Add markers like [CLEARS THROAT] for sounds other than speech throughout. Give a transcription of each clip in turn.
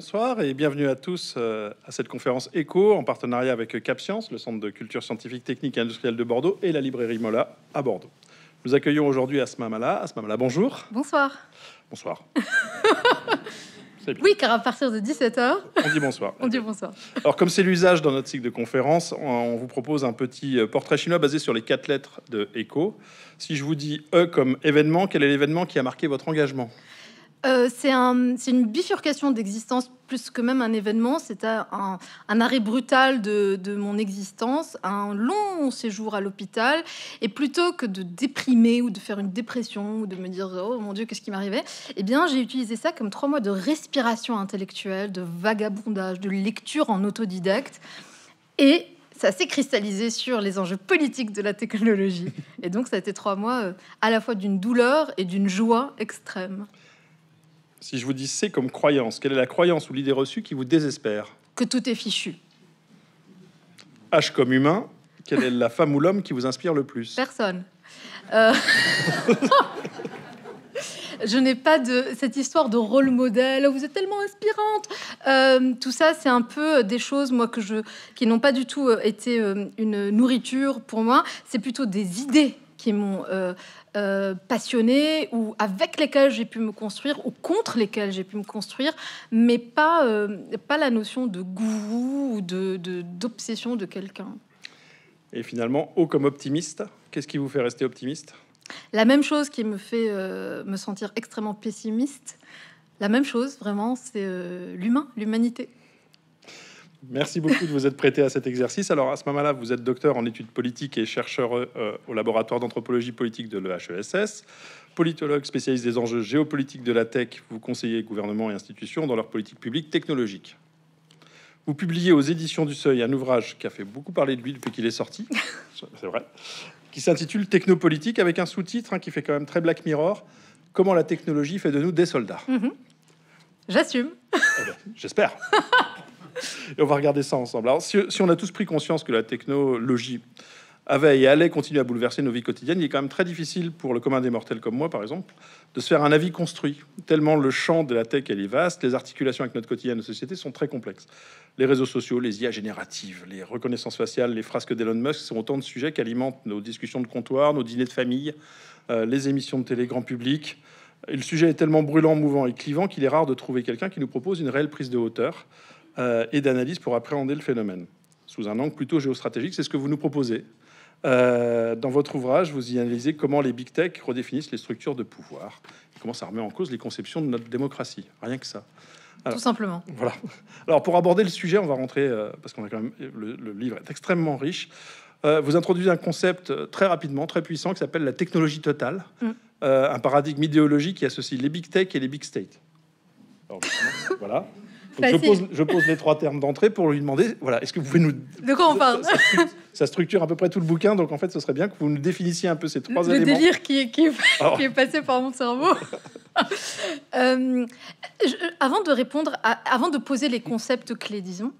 Bonsoir et bienvenue à tous euh, à cette conférence ECHO en partenariat avec CapScience, le Centre de culture scientifique, technique et industrielle de Bordeaux et la librairie Mola à Bordeaux. Nous accueillons aujourd'hui Asma Mala. Asma Mala, bonjour. Bonsoir. Bonsoir. [LAUGHS] oui, car à partir de 17h... On dit bonsoir. on dit bonsoir. Alors comme c'est l'usage dans notre cycle de conférences, on vous propose un petit euh, portrait chinois basé sur les quatre lettres de ECHO. Si je vous dis E comme événement, quel est l'événement qui a marqué votre engagement euh, c'est une bifurcation d'existence plus que même un événement. C'est un, arrêt brutal de, de, mon existence, un long séjour à l'hôpital. Et plutôt que de déprimer ou de faire une dépression ou de me dire oh mon Dieu qu'est-ce qui m'arrivait, eh bien j'ai utilisé ça comme trois mois de respiration intellectuelle, de vagabondage, de lecture en autodidacte. Et ça s'est cristallisé sur les enjeux politiques de la technologie. Et donc, ça a été trois mois euh, à la fois d'une douleur et d'une joie extrême. Si je vous dis c'est » comme croyance, quelle est la croyance ou l'idée reçue qui vous désespère Que tout est fichu. H comme humain, quelle est la femme ou l'homme qui vous inspire le plus Personne. Euh, [LAUGHS] je n'ai pas de cette histoire de rôle modèle. Vous êtes tellement inspirante. Euh, tout ça, c'est un peu des choses, moi, que je, qui n'ont pas du tout euh, été une nourriture pour moi. C'est plutôt des idées qui m'ont euh, euh passionné ou avec lesquels j'ai pu me construire ou contre lesquels j'ai pu me construire, mais pas, euh, pas la notion de goût ou d'obsession de, d'obsession de quelqu'un. Et finalement, haut comme optimiste, qu'est-ce qui vous fait rester optimiste La même chose qui me fait euh, me sentir extrêmement pessimiste, la même chose vraiment, c'est l'humain, l'humanité. Merci beaucoup de vous être prêté à cet exercice. Alors à ce moment-là, vous êtes docteur en études politiques et chercheur euh, au laboratoire d'anthropologie politique de l'EHESS. Politologue spécialiste des enjeux géopolitiques de la tech, vous conseillez gouvernements et institutions dans leur politique publique technologique. Vous publiez aux éditions du Seuil un ouvrage qui a fait beaucoup parler de lui depuis qu'il est sorti, [LAUGHS] c'est vrai, qui s'intitule Technopolitique avec un sous-titre hein, qui fait quand même très Black Mirror Comment la technologie fait de nous des soldats. Mhm. J'assume. Eh ben, j'espère. [LAUGHS] [LAUGHS] Et on va regarder ça ensemble. Alors, si, on a tous pris conscience que la technologie avait et allait continuer à bouleverser nos vies quotidiennes, il est quand même très difficile pour le commun des mortels comme moi, par exemple, de se faire un avis construit, tellement le champ de la tech est vaste, les articulations avec notre quotidien, de société sont très complexes. Les réseaux sociaux, les IA génératives, les reconnaissances faciales, les frasques d'Elon Musk sont autant de sujets qui alimentent nos discussions de comptoir, nos dîners de famille, euh, les émissions de télé grand public. le sujet est tellement brûlant, mouvant et clivant qu'il est rare de trouver quelqu'un qui nous propose une réelle prise de hauteur. Euh, et d'analyse pour appréhender le phénomène sous un angle plutôt géostratégique. C'est ce que vous nous proposez. Euh, dans votre ouvrage, vous y analysez comment les big tech redéfinissent les structures de pouvoir, et comment ça remet en cause les conceptions de notre démocratie. Rien que ça. Tout simplement. Voilà. Alors pour aborder le sujet, on va rentrer euh, parce qu'on a quand même le, livre est extrêmement riche. vous introduisez un concept très rapidement, très puissant, qui s'appelle la technologie totale, mm. un paradigme idéologique qui associe les big tech et les big state. [LAUGHS] voilà. Bah, je, pose, les trois termes d'entrée pour lui demander, voilà, est-ce que vous pouvez nous... De quoi on parle ça, structure à peu près tout le bouquin, donc en fait, ce serait bien que vous nous définissiez un peu ces trois éléments. Le délire qui, est, qui est, passé par mon cerveau. [LAUGHS] Euh, avant de répondre, avant de poser les concepts clés, disons,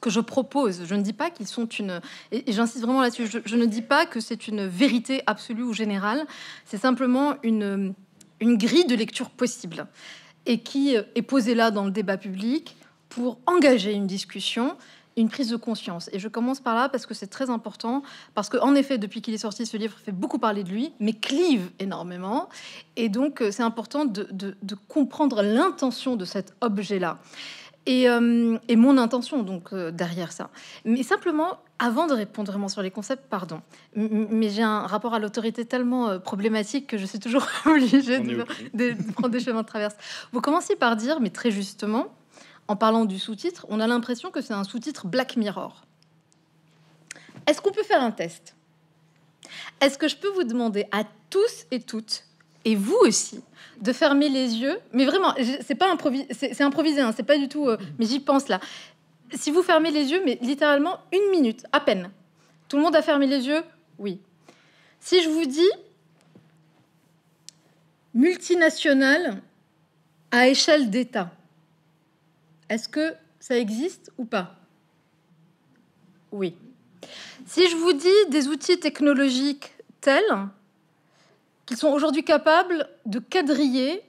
que je propose. Je ne dis pas qu'ils sont une. Et, j'insiste vraiment là-dessus. Je, ne dis pas que c'est une vérité absolue ou générale. C'est simplement une, une grille de lecture possible et qui euh, est posé là dans le débat public pour engager une discussion une prise de conscience. Et je commence par là parce que c'est très important, parce qu'en effet, depuis qu'il est sorti, ce livre fait beaucoup parler de lui, mais clive énormément. Et donc, euh, c'est important de comprendre l'intention de cet objet-là. Euh, et, mon intention donc euh, derrière ça. Mais simplement, avant de répondre vraiment sur les concepts, pardon, mais j'ai un rapport à l'autorité tellement euh, problématique que je suis toujours [LAUGHS] obligée de, de, prendre des chemins de traverse. Vous commencez par dire, mais très justement, en parlant du sous-titre, on a l'impression que c'est un sous-titre Black Mirror. Est-ce qu'on peut faire un test Est-ce que je peux vous demander à tous et toutes et vous aussi, de fermer les yeux. Mais vraiment, c'est pas improvisé, c'est improvisé, hein, c'est pas du tout. Euh, mais j'y pense là. Si vous fermez les yeux, mais littéralement une minute, à peine. Tout le monde a fermé les yeux Oui. Si je vous dis multinationale à échelle d'État, est-ce que ça existe ou pas Oui. Si je vous dis des outils technologiques tels sont aujourd'hui capables de quadriller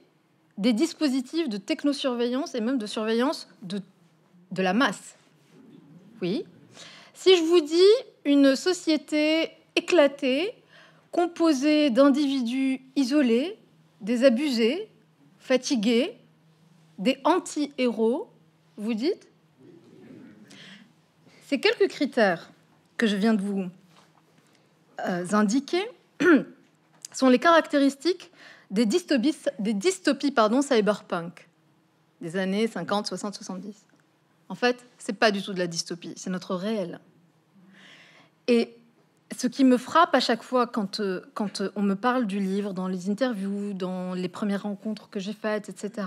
des dispositifs de technosurveillance et même de surveillance de, de la masse. Oui. Si je vous dis une société éclatée, composée d'individus isolés, des abusés, fatigués, des anti-héros, vous dites Ces quelques critères que je viens de vous euh, indiquer [CLEARS THROAT] sont les caractéristiques des dystopies, des dystopies pardon, cyberpunk des années 50, 60, 70. En fait, c'est pas du tout de la dystopie, c'est notre réel. Et ce qui me frappe à chaque fois quand, euh, euh, on me parle du livre, dans les interviews, dans les premières rencontres que j'ai faites, etc.,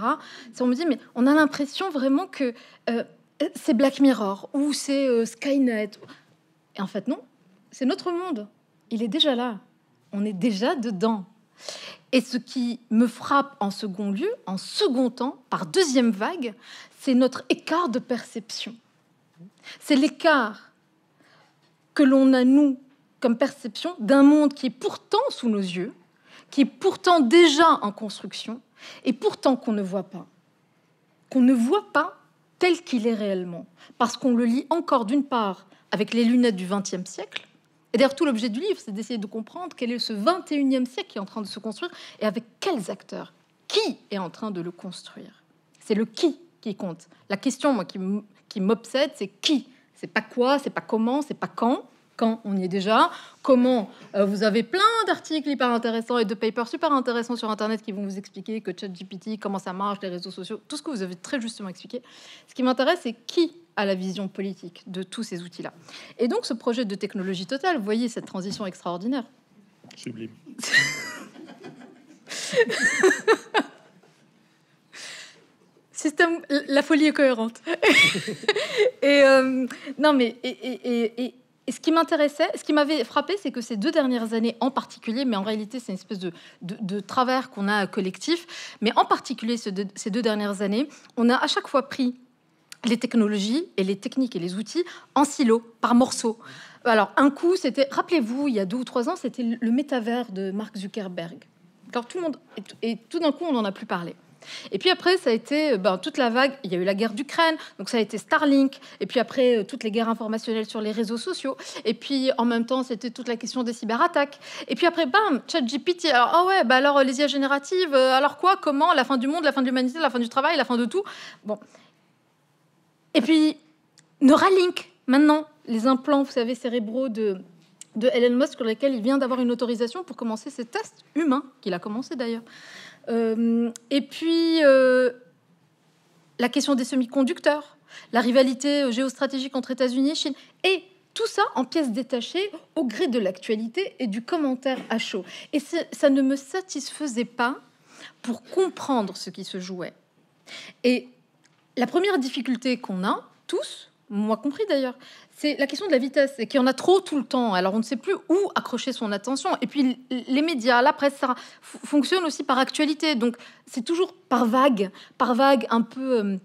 c'est on me dit, mais on a l'impression vraiment que euh, c'est Black Mirror ou c'est Skynet. Et en fait, non, c'est notre monde. Il est déjà là on est déjà dedans. Et ce qui me frappe en second lieu, en second temps, par deuxième vague, c'est notre écart de perception. C'est l'écart que l'on a, nous, comme perception d'un monde qui est pourtant sous nos yeux, qui est pourtant déjà en construction, et pourtant qu'on ne voit pas. Qu'on ne voit pas tel qu'il est réellement, parce qu'on le lit encore d'une part avec les lunettes du XXe siècle, et d'ailleurs, tout l'objet du livre, c'est d'essayer de comprendre quel est ce 21e siècle qui est en train de se construire et avec quels acteurs, qui est en train de le construire. C'est le qui qui compte. La question qui m'obsède, c'est qui C'est pas quoi, c'est pas comment, c'est pas quand quand on y est déjà, comment euh, vous avez plein d'articles hyper intéressants et de papers super intéressants sur Internet qui vont vous expliquer que ChatGPT, comment ça marche, les réseaux sociaux, tout ce que vous avez très justement expliqué. Ce qui m'intéresse, c'est qui a la vision politique de tous ces outils-là. Et donc ce projet de technologie totale, voyez cette transition extraordinaire. Sublime. [LAUGHS] Système, la folie est cohérente. [LAUGHS] et euh, non, mais et, et, et, et ce qui m'intéressait, ce qui m'avait frappé, c'est que ces deux dernières années en particulier, mais en réalité c'est une espèce de, travers qu'on a collectif, mais en particulier ces deux dernières années, on a à chaque fois pris les technologies et les techniques et les outils en silos, par morceaux. Alors un coup, c'était, rappelez-vous, il y a deux ou trois ans, c'était le métavers de Mark Zuckerberg. tout le monde, et tout d'un coup, on n'en a plus parlé. Et puis après, ça a été euh, ben, toute la vague. Il y a eu la guerre d'Ukraine, donc ça a été Starlink. Et puis après, euh, toutes les guerres informationnelles sur les réseaux sociaux. Et puis en même temps, c'était toute la question des cyberattaques. Et puis après, bam, ChatGPT. Alors, ah bah alors euh, les IA génératives, alors quoi, comment, la fin du monde, la fin de l'humanité, la fin du travail, la fin de tout. Bon. Et puis, Neuralink, maintenant, les implants, vous savez, cérébraux de, de Elon Musk, sur lesquels il vient d'avoir une autorisation pour commencer ses tests humains, qu'il a commencé d'ailleurs. Euh, et puis, euh, la question des semi-conducteurs, la rivalité euh, géostratégique entre États-Unis et Chine. Et tout ça en pièces détachées au gré de l'actualité et du commentaire à chaud. Et ça ne me satisfaisait pas pour comprendre ce qui se jouait. Et la première difficulté qu'on a tous, moi compris d'ailleurs, c'est la question de la vitesse et qu'il y en a trop tout le temps. Alors on ne sait plus où accrocher son attention. Et puis les médias, la presse, ça fonctionne aussi par actualité. Donc c'est toujours par vague, par vague un peu euh,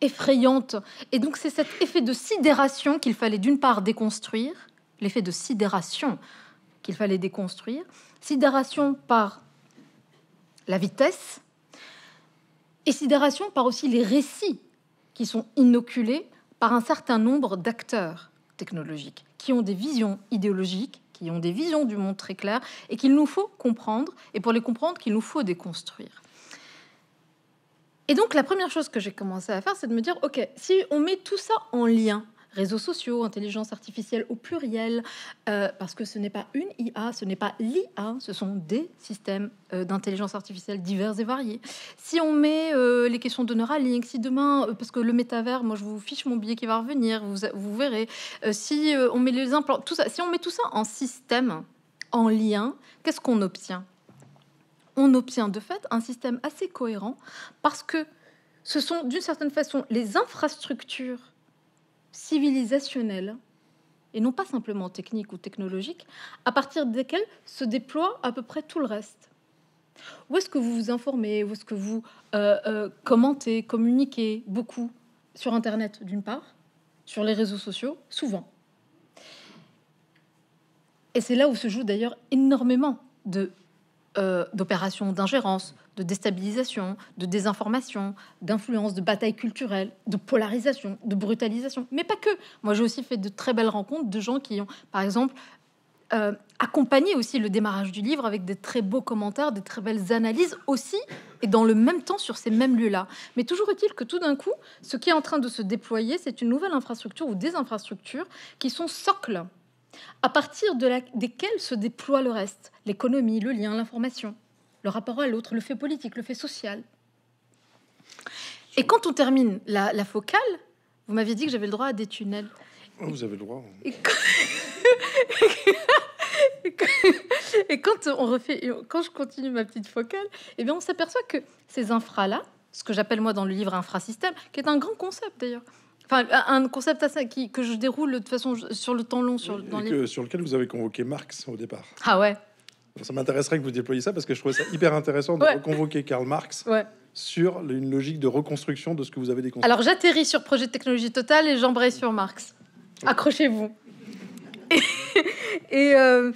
effrayante. Et donc c'est cet effet de sidération qu'il fallait d'une part déconstruire, l'effet de sidération qu'il fallait déconstruire, sidération par la vitesse et sidération par aussi les récits qui sont inoculés par un certain nombre d'acteurs technologiques qui ont des visions idéologiques, qui ont des visions du monde très claires et qu'il nous faut comprendre, et pour les comprendre, qu'il nous faut déconstruire. Et donc la première chose que j'ai commencé à faire, c'est de me dire, ok, si on met tout ça en lien, réseaux sociaux, intelligence artificielle au pluriel, euh, parce que ce n'est pas une IA, ce n'est pas l'IA, ce sont des systèmes euh, d'intelligence artificielle divers et variés. Si on met euh, les questions de Neuralink, si demain, parce que le métavers, moi je vous fiche mon billet qui va revenir, vous, vous verrez, si on met les implants, tout ça, si on met tout ça en système, en lien, qu'est-ce qu'on obtient On obtient de fait un système assez cohérent parce que ce sont d'une certaine façon les infrastructures civilisationnelle, et non pas simplement technique ou technologique, à partir desquelles se déploie à peu près tout le reste. Où est-ce que vous vous informez Où est-ce que vous euh, euh, commentez, communiquez beaucoup Sur Internet, d'une part, sur les réseaux sociaux, souvent. Et c'est là où se jouent d'ailleurs énormément de, euh, d'opérations d'ingérence, de déstabilisation, de désinformation, d'influence, de bataille culturelle, de polarisation, de brutalisation. Mais pas que. Moi, j'ai aussi fait de très belles rencontres de gens qui ont, par exemple, euh, accompagné aussi le démarrage du livre avec des très beaux commentaires, des très belles analyses aussi, et dans le même temps sur ces mêmes lieux-là. Mais toujours est-il que tout d'un coup, ce qui est en train de se déployer, c'est une nouvelle infrastructure ou des infrastructures qui sont socles à partir de desquelles se déploie le reste, l'économie, le lien, l'information le rapport à l'autre, le fait politique, le fait social. Et quand on termine la, focale, vous m'aviez dit que j'avais le droit à des tunnels. Ah, vous avez le droit. Hein. [LAUGHS] Et quand... on refait, quand je continue ma petite focale, et eh bien on s'aperçoit que ces infras-là, ce que j'appelle moi dans le livre infrasystème, qui est un grand concept d'ailleurs, enfin un concept assez, qui, que je déroule de façon sur le temps long, sur, dans sur lequel vous avez convoqué Marx au départ. Ah ouais, ça m'intéresserait que vous déployiez ça parce que je trouvais ça hyper intéressant de convoquer reconvoquer Karl Marx sur une logique de reconstruction de ce que vous avez déconstruit. Alors j'atterris sur Projet de Technologie Totale et j'embraye sur Marx. Accrochez-vous. [LAUGHS] Et, euh,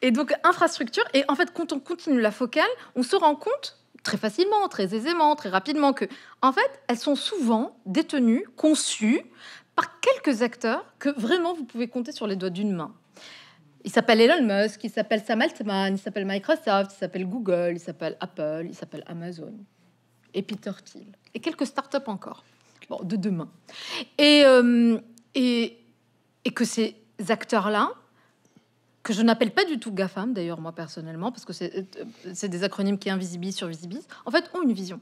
et donc infrastructure. Et en fait, quand on continue la focale, on se rend compte très facilement, très aisément, très rapidement que, en fait, elles sont souvent détenues, conçues par quelques acteurs que vraiment vous pouvez compter sur les doigts d'une main. Il s'appelle Elon Musk, il s'appelle Sam Altman, il s'appelle Microsoft, il s'appelle Google, il s'appelle Apple, il s'appelle Amazon et Peter Thiel et quelques startups encore bon, de demain. Et, euh, et, et que ces acteurs-là, que je n'appelle pas du tout GAFAM d'ailleurs moi personnellement, parce que c'est euh, des acronymes qui invisibilisent sur visibles, en fait ont une vision.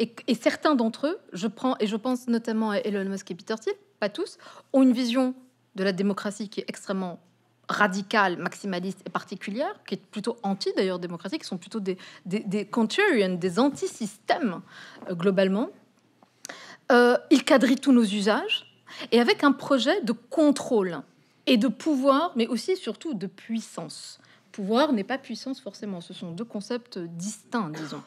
Et, et certains d'entre eux, je prends et je pense notamment à Elon Musk et Peter Thiel, pas tous, ont une vision de la démocratie qui est extrêmement radicales, maximaliste et particulières, qui est plutôt anti d'ailleurs démocratique, qui sont plutôt des, des, des contrarians, des anti-systèmes euh, globalement. Euh, il quadrille tous nos usages et avec un projet de contrôle et de pouvoir, mais aussi surtout de puissance. Pouvoir n'est pas puissance forcément, ce sont deux concepts distincts, disons.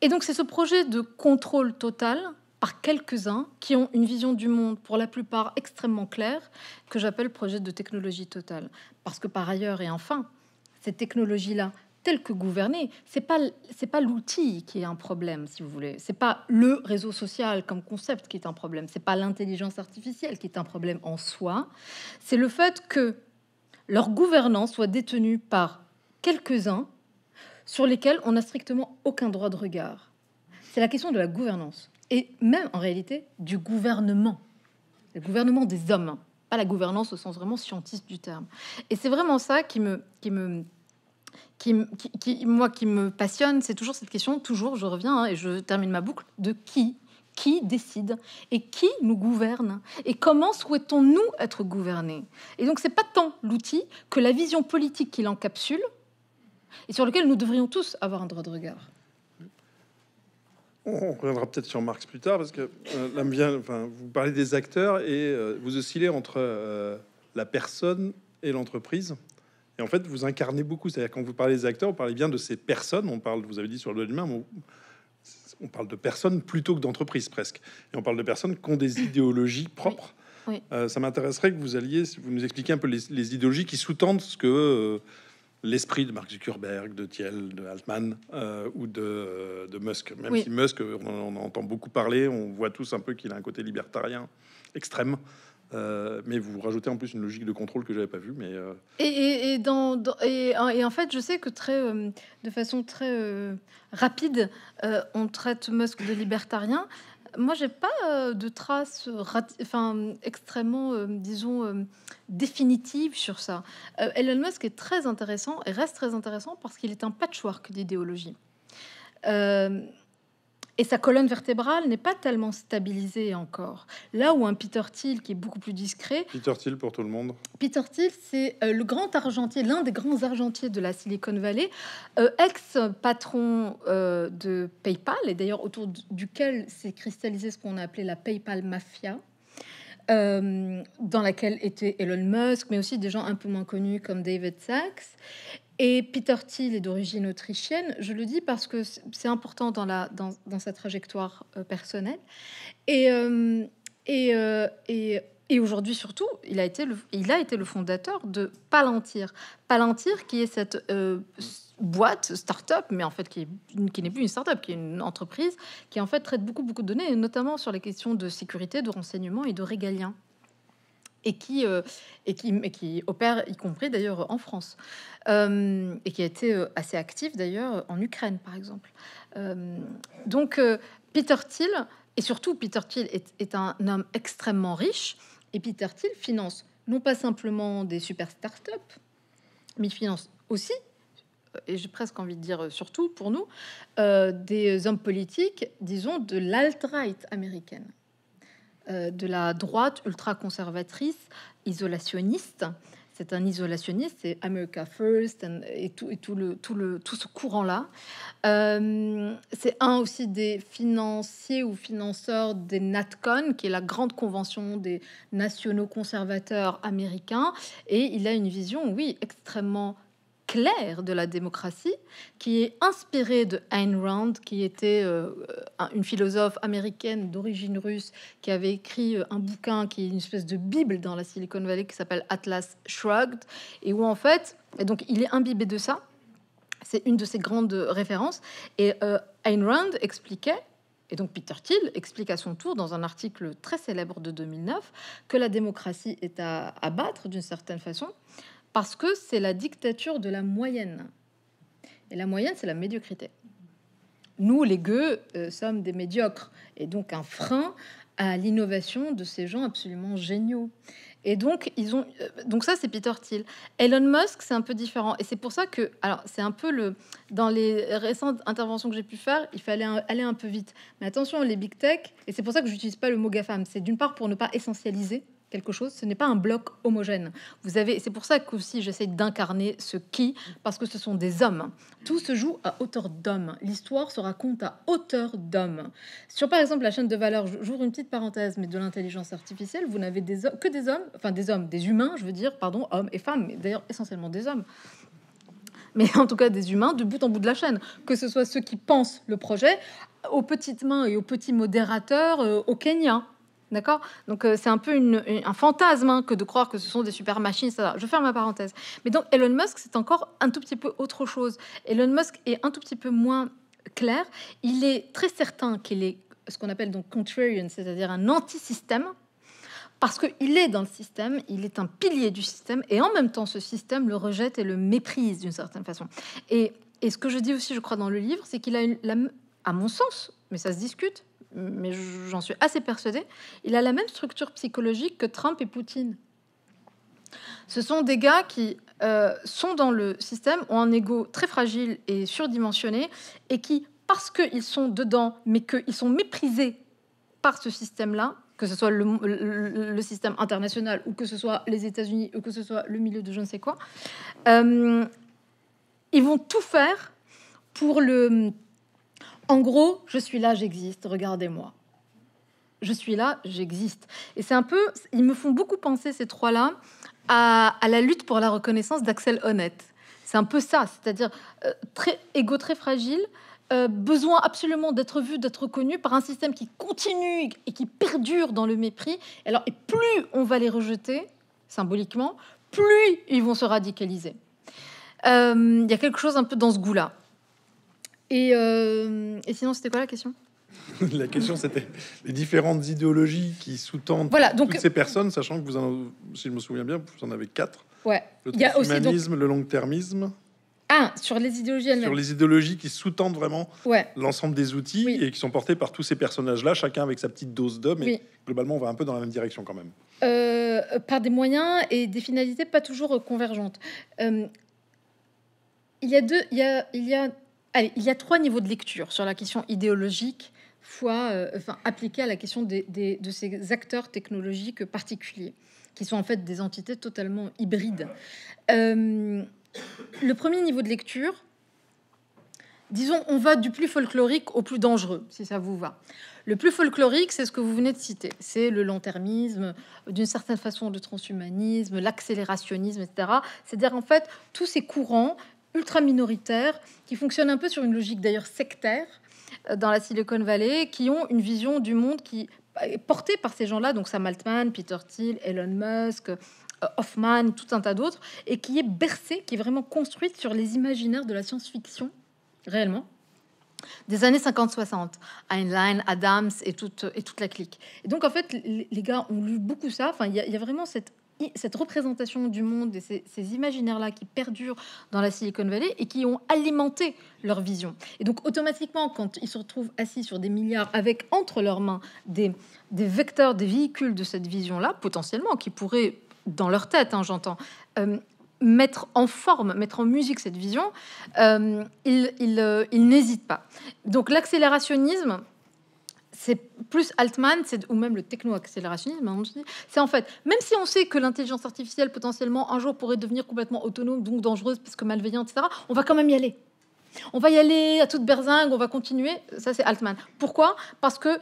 Et donc c'est ce projet de contrôle total par quelques-uns qui ont une vision du monde pour la plupart extrêmement claire, que j'appelle projet de technologie totale. Parce que par ailleurs, et enfin, cette technologie là telle que gouvernée c'est pas c'est pas l'outil qui est un problème, si vous voulez. C'est pas le réseau social comme concept qui est un problème. C'est pas l'intelligence artificielle qui est un problème en soi. C'est le fait que leur gouvernance soit détenue par quelques-uns sur lesquels on n'a strictement aucun droit de regard. C'est la question de la gouvernance et même en réalité du gouvernement, le gouvernement des hommes, hein. pas la gouvernance au sens vraiment scientiste du terme. Et c'est vraiment ça qui me, moi, qui me passionne, c'est toujours cette question, toujours, je reviens hein, et je termine ma boucle, de qui qui décide et qui nous gouverne et comment souhaitons-nous être gouvernés. Et donc c'est pas tant l'outil que la vision politique qui l'encapsule et sur lequel nous devrions tous avoir un droit de regard on reviendra peut-être sur Marx plus tard parce que euh, là vient, enfin, vous parlez des acteurs et euh, vous oscillez entre euh, la personne et l'entreprise. Et en fait, vous incarnez beaucoup. C'est-à-dire quand vous parlez des acteurs, vous parlez bien de ces personnes. On parle, vous avez dit sur le même on, on parle de personnes plutôt que d'entreprises presque. Et on parle de personnes qui ont des idéologies propres. ça m'intéresserait que vous alliez, vous nous expliquiez un peu les idéologies qui sous-tendent ce que l'esprit de Mark Zuckerberg, de Thiel, de Altman euh, ou euh, de, Musk. Même si Musk, euh, on, en entend beaucoup parler, on voit tous un peu qu'il a un côté libertarien extrême. mais vous rajoutez en plus une logique de contrôle que j'avais pas vue. Mais et, et, et, en fait, je sais que très de façon très rapide, on traite Musk de libertarien, moi, j'ai pas euh, de traces euh, enfin, extrêmement, euh, disons, définitives sur ça. Elon Musk est très intéressant et reste très intéressant parce qu'il est un patchwork d'idéologie. Et sa colonne vertébrale n'est pas tellement stabilisée encore. Là où un Peter Thiel, qui est beaucoup plus discret. Peter Thiel pour tout le monde. Peter Thiel, c'est euh, le grand argentier, l'un des grands argentiers de la Silicon Valley, euh, ex-patron euh, de PayPal, et d'ailleurs autour duquel s'est cristallisé ce qu'on a appelé la PayPal Mafia. dans laquelle était Elon Musk, mais aussi des gens un peu moins connus comme David Sachs. Et Peter Thiel est d'origine autrichienne, je le dis parce que c'est important dans, sa trajectoire euh, personnelle. Euh, euh, et, aujourd'hui surtout, il a, été le, fondateur de Palantir. Palantir qui est cette boîte, start-up, mais en fait qui, n'est plus une start-up, qui est une entreprise qui en fait traite beaucoup, beaucoup de données, notamment sur les questions de sécurité, de renseignement et de régalien. Euh, et qui, et qui, qui opère, y compris d'ailleurs en France, euh, et qui a été euh, assez actif d'ailleurs en Ukraine, par exemple. donc, Peter Thiel, et surtout Peter Thiel est, est, un homme extrêmement riche, et Peter Thiel finance non pas simplement des super start start-up mais il finance aussi, et j'ai presque envie de dire surtout pour nous, des hommes politiques, disons, de l'alt-right américaine. Euh, de la droite ultra-conservatrice, isolationniste. C'est un isolationniste, c'est America First et, tout, et tout, le, tout, le, tout ce courant-là. Euh, c'est un aussi des financiers ou financeurs des NatCon, qui est la grande convention des nationaux conservateurs américains. Et il a une vision, oui, extrêmement clair de la démocratie, qui est inspiré de Ayn Rand, qui était euh, une philosophe américaine d'origine russe, qui avait écrit euh, un bouquin qui est une espèce de bible dans la Silicon Valley, qui s'appelle Atlas Shrugged, et où en fait, et donc il est imbibé de ça, c'est une de ses grandes références, et euh, Rand expliquait et donc Peter Thiel explique à son tour, dans un article très célèbre de 2009, que la démocratie est à abattre d'une certaine façon, parce que c'est la dictature de la moyenne. Et la moyenne, c'est la médiocrité. Nous, les gueux, euh, sommes des médiocres. Et donc un frein à l'innovation de ces gens absolument géniaux. Et donc, ils ont. Euh, donc, ça, c'est Peter Thiel. Elon Musk, c'est un peu différent. Et c'est pour ça que. Alors, c'est un peu le. Dans les récentes interventions que j'ai pu faire, il fallait aller un peu vite. Mais attention, les big tech, et c'est pour ça que j'utilise pas le mot GAFAM, c'est d'une part pour ne pas essentialiser quelque chose, ce n'est pas un bloc homogène. Vous avez, c'est pour ça que aussi j'essaie d'incarner ce qui, parce que ce sont des hommes. Tout se joue à hauteur d'hommes. L'histoire se raconte à hauteur d'hommes. Sur par exemple la chaîne de valeur, j'ouvre une petite parenthèse, mais de l'intelligence artificielle, vous n'avez que des hommes, enfin des hommes, des humains, je veux dire, pardon, hommes et femmes, mais d'ailleurs essentiellement des hommes mais en tout cas des humains, de bout en bout de la chaîne, que ce soit ceux qui pensent le projet, aux petites mains et aux petits modérateurs euh, au Kenya, D'accord Donc euh, c'est un peu un fantasme hein, que de croire que ce sont des super machines, Je ferme ma parenthèse. Mais donc Elon Musk, c'est encore un tout petit peu autre chose. Elon Musk est un tout petit peu moins clair. Il est très certain qu'il est ce qu'on appelle donc contrarian, c'est-à-dire un anti-système, parce qu'il est dans le système, il est un pilier du système, et en même temps ce système le rejette et le méprise d'une certaine façon. Et, ce que je dis aussi, je crois, dans le livre, c'est qu'il a une, la, à mon sens, mais ça se discute, mais j'en suis assez persuadée, il a la même structure psychologique que Trump et Poutine. Ce sont des gars qui euh, sont dans le système, ont un ego très fragile et surdimensionné, et qui, parce qu'ils sont dedans, mais qu'ils sont méprisés par ce système-là, que ce soit le, système international, ou que ce soit les États-Unis, ou que ce soit le milieu de je ne sais quoi, euh, ils vont tout faire pour le en gros, je suis là, j'existe, regardez-moi. Je suis là, j'existe. Et c'est un peu, ils me font beaucoup penser ces trois-là à, la lutte pour la reconnaissance d'Axel Honnête. C'est un peu ça, c'est-à-dire euh, très égo très fragile, euh, besoin absolument d'être vu, d'être connu par un système qui continue et qui perdure dans le mépris. Alors, et plus on va les rejeter symboliquement, plus ils vont se radicaliser. Euh, il y a quelque chose un peu dans ce goût-là. Euh, et, sinon, c'était quoi la question [LAUGHS] La question, c'était les différentes idéologies qui sous-tendent voilà, donc, toutes ces personnes, sachant que vous, en, si je me souviens bien, vous en avez quatre. Ouais. Le transhumanisme, le long-termisme. Ah, sur les idéologies elles-mêmes. Sur les idéologies qui sous-tendent vraiment l'ensemble des outils et qui sont portés par tous ces personnages-là, chacun avec sa petite dose d'homme. mais globalement, on va un peu dans la même direction quand même. Euh, par des moyens et des finalités pas toujours euh, convergentes. il, y a deux, il, y a, il y a il y a trois niveaux de lecture sur la question idéologique, fois, euh, enfin, appliquée à la question de ces acteurs technologiques particuliers, qui sont en fait des entités totalement hybrides. Euh, le premier niveau de lecture, disons, on va du plus folklorique au plus dangereux, si ça vous va. Le plus folklorique, c'est ce que vous venez de citer. C'est le long d'une certaine façon le transhumanisme, l'accélérationnisme, etc. C'est-à-dire en fait tous ces courants ultra minoritaires, qui fonctionne un peu sur une logique d'ailleurs sectaire euh, dans la Silicon Valley, qui ont une vision du monde qui est portée par ces gens-là, donc Sam Altman, Peter Thiel, Elon Musk, euh, Hoffman, tout un tas d'autres, et qui est bercée, qui est vraiment construite sur les imaginaires de la science-fiction, réellement, des années 50-60, Heinlein, Adams et toute, et toute la clique. Et donc, en fait, les gars ont lu beaucoup ça. Enfin, il y, y, a vraiment cette cette représentation du monde et ces, imaginaires-là qui perdurent dans la Silicon Valley et qui ont alimenté leur vision. Et donc automatiquement, quand ils se retrouvent assis sur des milliards avec entre leurs mains des, vecteurs, des véhicules de cette vision-là, potentiellement, qui pourraient, dans leur tête, hein, j'entends, euh, mettre en forme, mettre en musique cette vision, euh, euh, ils n'hésitent pas. Donc l'accélérationnisme c'est plus Altman, ou même le techno-accélérationnisme, hein, c'est en fait, même si on sait que l'intelligence artificielle potentiellement un jour pourrait devenir complètement autonome, donc dangereuse parce que malveillante, etc., on va quand même y aller. On va y aller à toute berzingue, on va continuer. Ça, c'est Altman. Pourquoi Parce que,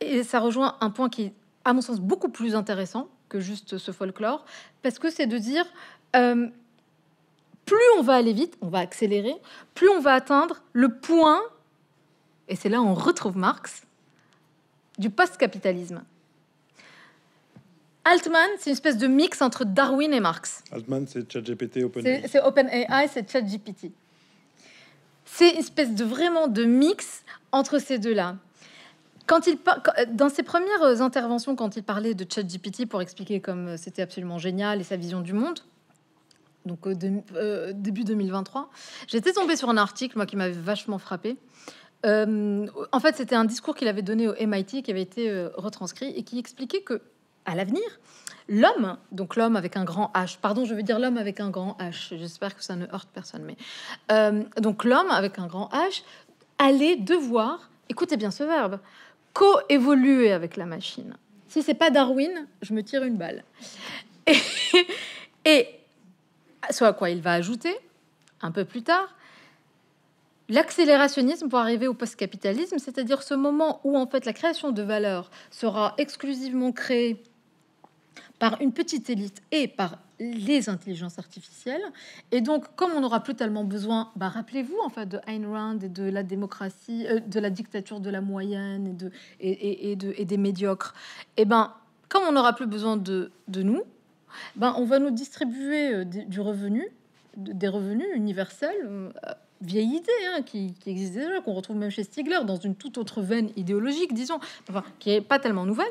et ça rejoint un point qui est, à mon sens, beaucoup plus intéressant que juste ce folklore, parce que c'est de dire, euh, plus on va aller vite, on va accélérer, plus on va atteindre le point, et c'est là où on retrouve Marx, du post-capitalisme. Altman, c'est une espèce de mix entre Darwin et Marx. Altman, c'est ChatGPT, OpenAI. C'est OpenAI, c'est ChatGPT. C'est une espèce de vraiment de mix entre ces deux-là. Quand il dans ses premières interventions, quand il parlait de ChatGPT pour expliquer comme euh, c'était absolument génial et sa vision du monde, donc euh, euh, début 2023, j'étais tombée sur un article moi qui m'avait vachement frappé euh, en fait, c'était un discours qu'il avait donné au MIT qui avait été euh, retranscrit et qui expliquait que, à l'avenir, l'homme, donc l'homme avec un grand H, pardon, je veux dire l'homme avec un grand H, j'espère que ça ne heurte personne, mais euh, donc l'homme avec un grand H allait devoir, écoutez bien ce verbe, coévoluer avec la machine. Si c'est pas Darwin, je me tire une balle. Et, et quoi il va ajouter un peu plus tard, l'accélérationnisme pour arriver au post-capitalisme, c'est-à-dire ce moment où en fait la création de valeur sera exclusivement créée par une petite élite et par les intelligences artificielles. Et donc, comme on n'aura plus tellement besoin, bah, rappelez-vous en fait de Ayn et de la démocratie, euh, de la dictature de la moyenne et, de, de, et des médiocres. Et eh ben, comme on n'aura plus besoin de, nous, ben, on va nous distribuer euh, du revenu, des revenus universels euh, vieille idée hein, qui, existe déjà, qu'on retrouve même chez Stigler, dans une toute autre veine idéologique, disons, enfin, qui n'est pas tellement nouvelle.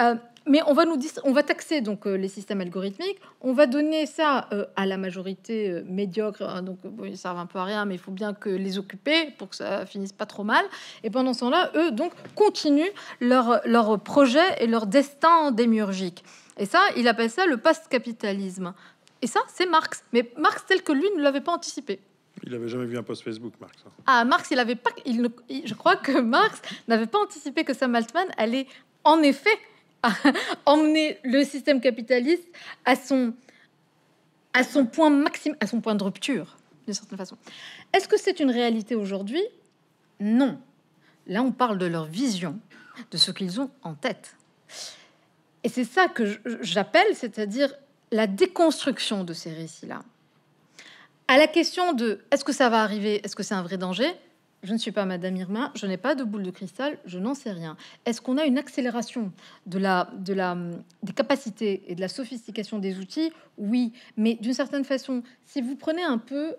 Euh, mais on va, nous on va taxer donc euh, les systèmes algorithmiques, on va donner ça euh, à la majorité médiocre, hein, donc ils servent un peu à rien, mais il faut bien que les occuper pour que ça finisse pas trop mal. Et pendant ce temps-là, eux donc continuent leur, leur projet et leur destin démiurgique. Et ça, il appelle ça le post-capitalisme. Et ça, c'est Marx, mais Marx tel que lui ne l'avait pas anticipé. Il n'avait jamais vu un post Facebook, Marx. Hein. Ah, Marx, il avait pas. je crois que Marx n'avait pas anticipé que Sam Altman allait, en effet, [LAUGHS] emmener le système capitaliste à son, à son point à son point de rupture, d'une certaine façon. Est-ce que c'est une réalité aujourd'hui Non. Là, on parle de leur vision, de ce qu'ils ont en tête. Et c'est ça que j'appelle, c'est-à-dire la déconstruction de ces récits-là. À la question de est-ce que ça va arriver, est-ce que c'est un vrai danger je ne suis pas Madame Irma, je n'ai pas de boule de cristal, je n'en sais rien. Est-ce qu'on a une accélération de la, de la, des capacités et de la sophistication des outils Oui, mais d'une certaine façon, si vous prenez un peu,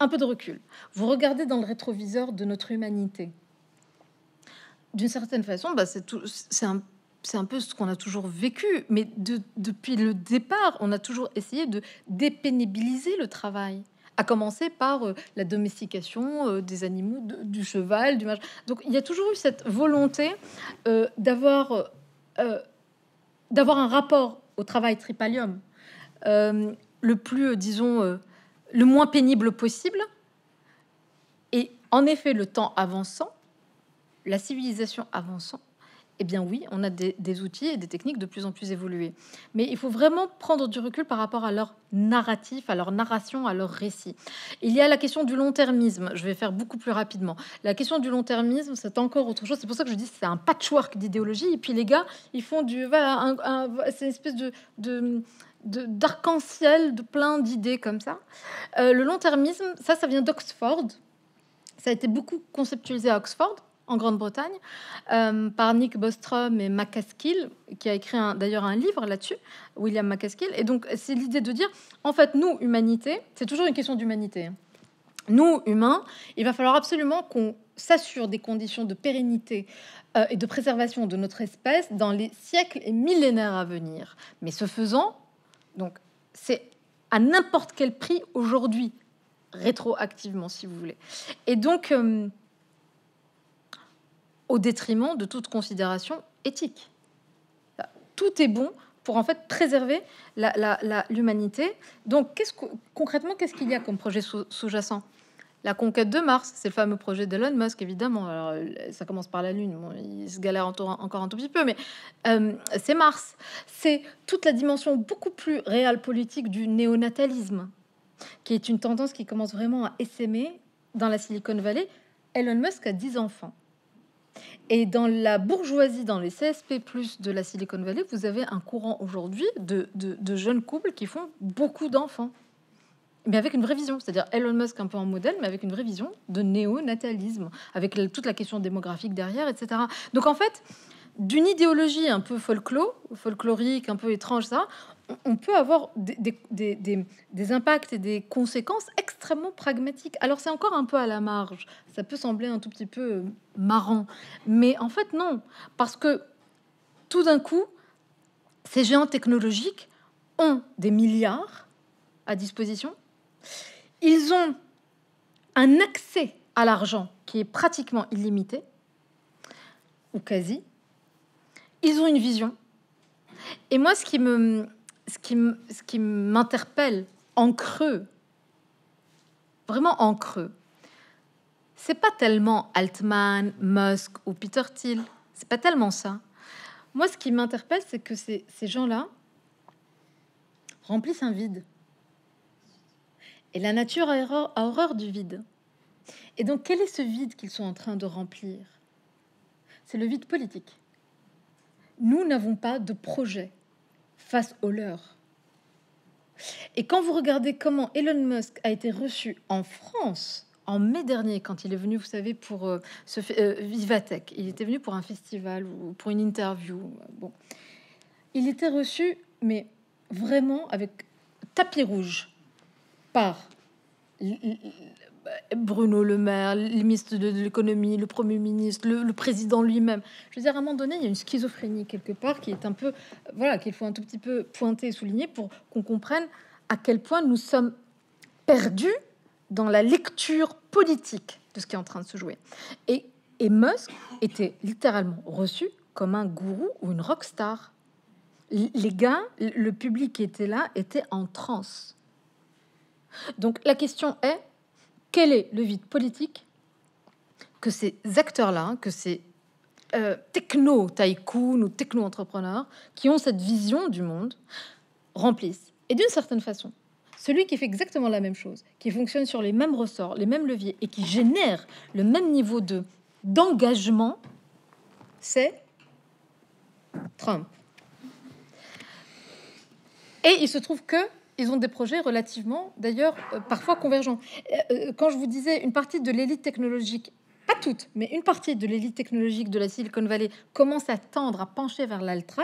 un peu de recul, vous regardez dans le rétroviseur de notre humanité. D'une certaine façon, bah, c'est, c'est, un, c'est un peu ce qu'on a toujours vécu, mais depuis le départ, on a toujours essayé de dépénibiliser le travail à commencer par euh, la domestication euh, des animaux, du cheval, du mage. Donc il y a toujours eu cette volonté euh, d'avoir d'avoir un rapport au travail tripalium le plus, disons, le moins pénible possible. Et en effet, le temps avançant, la civilisation avançant, eh bien oui, on a des, outils et des techniques de plus en plus évoluées. Mais il faut vraiment prendre du recul par rapport à leur narratif, à leur narration, à leur récit. Il y a la question du long-termisme. Je vais faire beaucoup plus rapidement. La question du long-termisme, c'est encore autre chose. C'est pour ça que je dis que c'est un patchwork d'idéologie. Et puis les gars, ils font du... c'est une espèce de, d'arc-en-ciel, plein d'idées comme ça. Euh, le long-termisme, ça, ça vient d'Oxford. Ça a été beaucoup conceptualisé à Oxford en Grande-Bretagne euh, par Nick Bostrom et McCaskill, qui a écrit d'ailleurs un livre là-dessus, William McCaskill. Et donc, c'est l'idée de dire, en fait, nous, humanité, c'est toujours une question d'humanité. Hein. Nous, humains, il va falloir absolument qu'on s'assure des conditions de pérennité euh, et de préservation de notre espèce dans les siècles et millénaires à venir. Mais ce faisant, donc, c'est à n'importe quel prix aujourd'hui, rétroactivement, si vous voulez. Et donc, euh, au détriment de toute considération éthique. Tout est bon pour en fait préserver l'humanité. Donc, concrètement, qu'est-ce qu'il y a comme projet sous-jacent La conquête de Mars, c'est le fameux projet d'Elon Musk, évidemment. Alors, ça commence par la Lune, il se galère encore un tout petit peu, mais euh, c'est Mars. C'est toute la dimension beaucoup plus réelle politique du néonatalisme, qui est une tendance qui commence vraiment à essaimer dans la Silicon Valley. Elon Musk a 10 enfants. Et dans la bourgeoisie, dans les CSP, de la Silicon Valley, vous avez un courant aujourd'hui de, jeunes couples qui font beaucoup d'enfants mais avec une vraie vision, c'est-à-dire Elon Musk un peu en modèle, mais avec une vraie vision de néonatalisme, avec toute la question démographique derrière, etc. Donc en fait, d'une idéologie un peu folklorique, un peu étrange, ça, on peut avoir des, impacts et des conséquences extrêmement pragmatiques. Alors c'est encore un peu à la marge, ça peut sembler un tout petit peu euh, marrant, mais en fait non, parce que tout d'un coup, ces géants technologiques ont des milliards à disposition, ils ont un accès à l'argent qui est pratiquement illimité, ou quasi, ils ont une vision. Et moi, ce qui me, ce qui m'interpelle en creux, vraiment en creux, c'est pas tellement Altman, Musk ou Peter Thiel, c'est pas tellement ça. Moi, ce qui m'interpelle, c'est que ces, gens-là remplissent un vide. Et la nature a horreur du vide. Et donc, quel est ce vide qu'ils sont en train de remplir C'est le vide politique. Nous n'avons pas de projet face aux leurs. Et quand vous regardez comment Elon Musk a été reçu en France en mai dernier, quand il est venu, vous savez, pour euh, ce euh, Vivatech, il était venu pour un festival ou pour une interview. Euh, bon, il était reçu, mais vraiment avec tapis rouge par Bruno Le Maire, les ministre de l'économie, le Premier ministre, le, président lui-même. Je veux dire, à un moment donné, il y a une schizophrénie quelque part qui est un peu, voilà, qu'il faut un tout petit peu pointer et souligner pour qu'on comprenne à quel point nous sommes perdus dans la lecture politique de ce qui est en train de se jouer. Et, et Musk était littéralement reçu comme un gourou ou une rockstar. Les gars, le public qui était là était en transe. Donc la question est, quel est le vide politique que ces acteurs-là, que ces euh, techno-tycoons ou techno-entrepreneurs qui ont cette vision du monde remplissent. Et d'une certaine façon, celui qui fait exactement la même chose, qui fonctionne sur les mêmes ressorts, les mêmes leviers et qui génère le même niveau de d'engagement, c'est Trump. Et il se trouve que ils ont des projets relativement, d'ailleurs, euh, parfois convergents. Euh, euh, quand je vous disais, une partie de l'élite technologique, pas toute, mais une partie de l'élite technologique de la Silicon Valley commence à tendre, à pencher vers lalt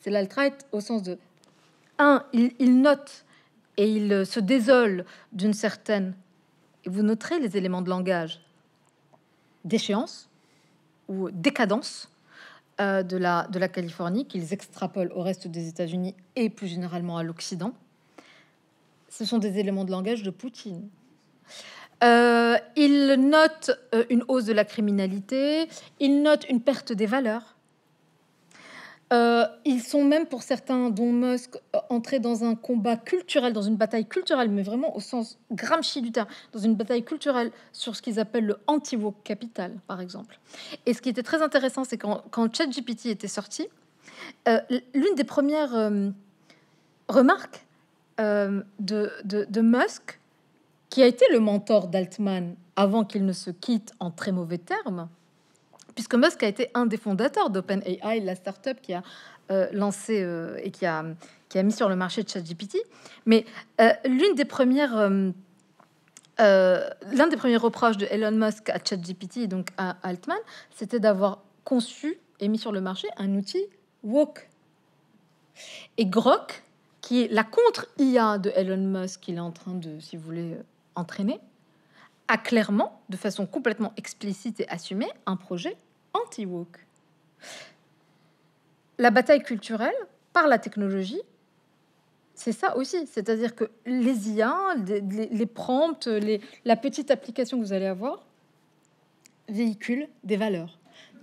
C'est lalt au sens de, un, il, notent note et il se désolent d'une certaine, et vous noterez les éléments de langage, déchéance ou décadence de, la, de la Californie qu'ils extrapolent au reste des États-Unis et plus généralement à l'Occident. Ce sont des éléments de langage de Poutine. Euh, il note euh, une hausse de la criminalité, il note une perte des valeurs. Euh, ils sont même, pour certains, dont Musk, euh, entrés dans un combat culturel, dans une bataille culturelle, mais vraiment au sens Gramsci du terme, dans une bataille culturelle sur ce qu'ils appellent le anti-woke capital, par exemple. Et ce qui était très intéressant, c'est quand, quand ChatGPT était sorti, l'une des premières remarques euh, de, Musk, qui a été le mentor d'Altman avant qu'il ne se quitte en très mauvais termes, puisque Musk a été un des fondateurs d'OpenAI, la startup qui a euh, lancé euh, et qui a, qui a mis sur le marché ChatGPT. Mais l'une des premières... L'un des premiers reproches de Elon Musk à ChatGPT et donc à Altman, c'était d'avoir conçu et mis sur le marché un outil woke. Et Grok, qui est la contre-IA de Elon Musk qu'il est en train de, si vous voulez, euh, entraîner, a clairement, de façon complètement explicite et assumée, un projet anti-woke. La bataille culturelle par la technologie, c'est ça aussi. C'est-à-dire que les IA, les, prompts, la petite application que vous allez avoir, véhicule des valeurs,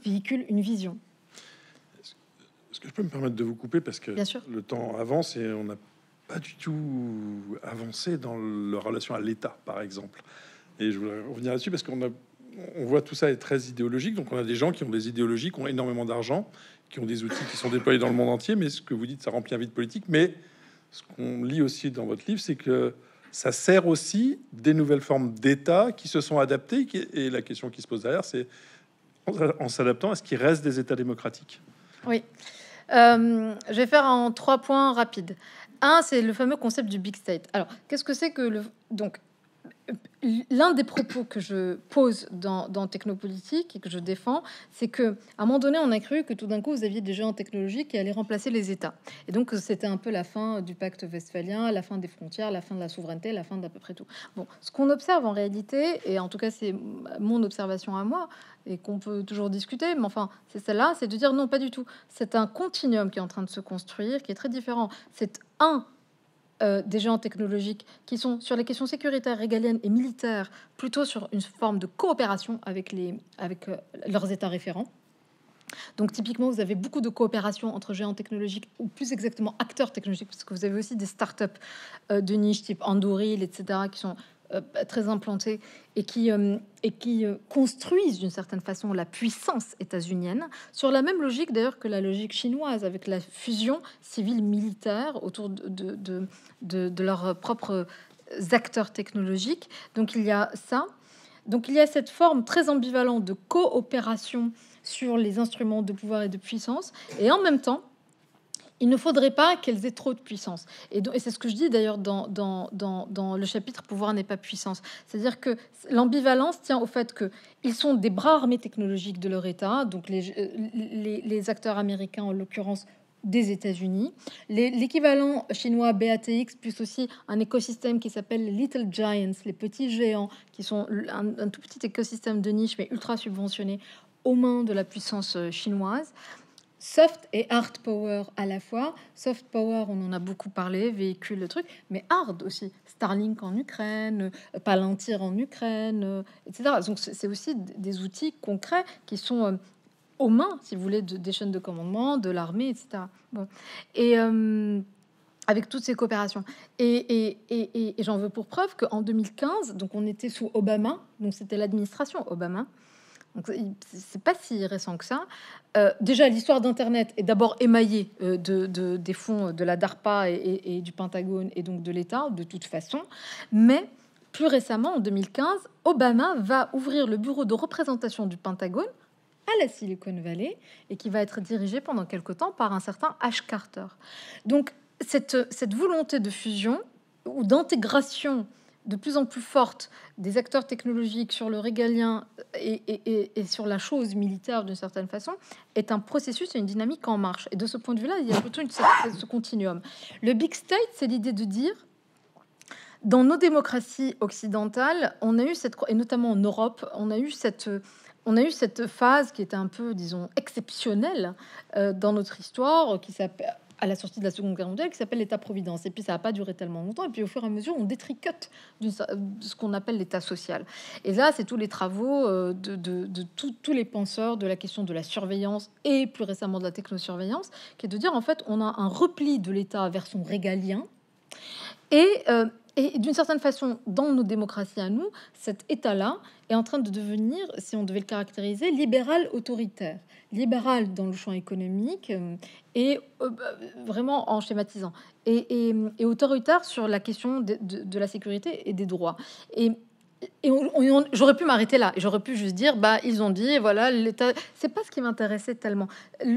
véhicule une vision je peux me permettre de vous couper parce que le temps avance et on n'a pas du tout avancé dans leur relation à l'État, par exemple. Et je voudrais revenir là-dessus parce qu'on a, on voit tout ça est très idéologique. Donc on a des gens qui ont des idéologies, qui ont énormément d'argent, qui ont des outils qui sont déployés dans le monde entier. Mais ce que vous dites, ça remplit un vide politique. Mais ce qu'on lit aussi dans votre livre, c'est que ça sert aussi des nouvelles formes d'État qui se sont adaptées. Et la question qui se pose derrière, c'est en s'adaptant à ce qu'il reste des États démocratiques. Oui. Euh, je vais faire en trois points rapides. Un, c'est le fameux concept du big state. Alors, qu'est-ce que c'est que le... Donc, l'un des propos que je pose dans, Technopolitique et que je défends, c'est que à un moment donné, on a cru que tout d'un coup, vous aviez des géants technologiques qui allaient remplacer les États. Et donc, c'était un peu la fin du pacte westphalien, la fin des frontières, la fin de la souveraineté, la fin d'à peu près tout. Bon, ce qu'on observe en réalité, et en tout cas, c'est mon observation à moi, et qu'on peut toujours discuter, mais enfin, c'est celle-là, c'est de dire non, pas du tout. C'est un continuum qui est en train de se construire, qui est très différent. C'est un euh, des géants technologiques qui sont sur les questions sécuritaires, régaliennes et militaires, plutôt sur une forme de coopération avec, les, avec euh, leurs États référents. Donc typiquement, vous avez beaucoup de coopération entre géants technologiques, ou plus exactement acteurs technologiques, parce que vous avez aussi des start-up euh, de niche type Anduril, etc., qui sont euh, très implantés et qui, euh, et qui euh, construisent d'une certaine façon la puissance états-unienne, sur la même logique d'ailleurs que la logique chinoise, avec la fusion civile-militaire autour de, de, de leurs propres acteurs technologiques. Donc il y a ça. Donc il y a cette forme très ambivalente de coopération sur les instruments de pouvoir et de puissance, et en même temps, il ne faudrait pas qu'elles aient trop de puissance. Et, c'est ce que je dis d'ailleurs dans, dans, le chapitre Pouvoir n'est pas puissance. C'est-à-dire que l'ambivalence tient au fait que ils sont des bras armés technologiques de leur État, donc les, euh, les, acteurs américains en l'occurrence des États-Unis. L'équivalent chinois BATX, plus aussi un écosystème qui s'appelle Little Giants, les petits géants, qui sont un tout petit écosystème de niche, mais ultra subventionné aux mains de la puissance euh, chinoise soft et hard power à la fois. Soft power, on en a beaucoup parlé, véhicule, le truc, mais hard aussi. Starlink en Ukraine, euh, Palantir en Ukraine, euh, etc. Donc c'est aussi des outils concrets qui sont euh, aux mains, si vous voulez, de, des chaînes de commandement, de l'armée, etc. Bon. Et avec toutes ces coopérations. Et, et, et, et j'en veux pour preuve qu'en 2015, donc on était sous Obama, donc c'était l'administration Obama c'est pas si récent que ça. Euh, déjà, l'histoire d'Internet est d'abord émaillée euh, de, des fonds de la DARPA et, du Pentagone et donc de l'État, de toute façon. Mais plus récemment, en 2015, Obama va ouvrir le bureau de représentation du Pentagone à la Silicon Valley et qui va être dirigé pendant quelque temps par un certain H. Carter. Donc, cette volonté de fusion ou d'intégration de plus en plus forte des acteurs technologiques sur le régalien et, et, et sur la chose militaire d'une certaine façon est un processus et une dynamique en marche. Et de ce point de vue-là, il y a plutôt une, ce continuum. Le big state, c'est l'idée de dire dans nos démocraties occidentales, on a eu cette et notamment en Europe, on a eu cette on a eu cette phase qui était un peu, disons, exceptionnelle euh, dans notre histoire, qui s'appelle à la sortie de la Seconde Guerre mondiale qui s'appelle l'État-providence. Et puis ça n'a pas duré tellement longtemps. Et puis au fur et à mesure, on détricote ce qu'on appelle l'État social. Et là, c'est tous les travaux euh, de, de, tous les penseurs de la question de la surveillance et plus récemment de la technosurveillance, qui est de dire en fait, on a un repli de l'État vers son régalien. Et euh, et d'une certaine façon, dans nos démocraties à nous, cet état-là est en train de devenir, si on devait le caractériser, libéral autoritaire, libéral dans le champ économique euh, et euh, bah, vraiment en schématisant, et, et, autoritaire sur la question de, de, la sécurité et des droits. Et et j'aurais pu m'arrêter là. J'aurais pu juste dire, bah, ils ont dit, voilà, l'État. C'est pas ce qui m'intéressait tellement.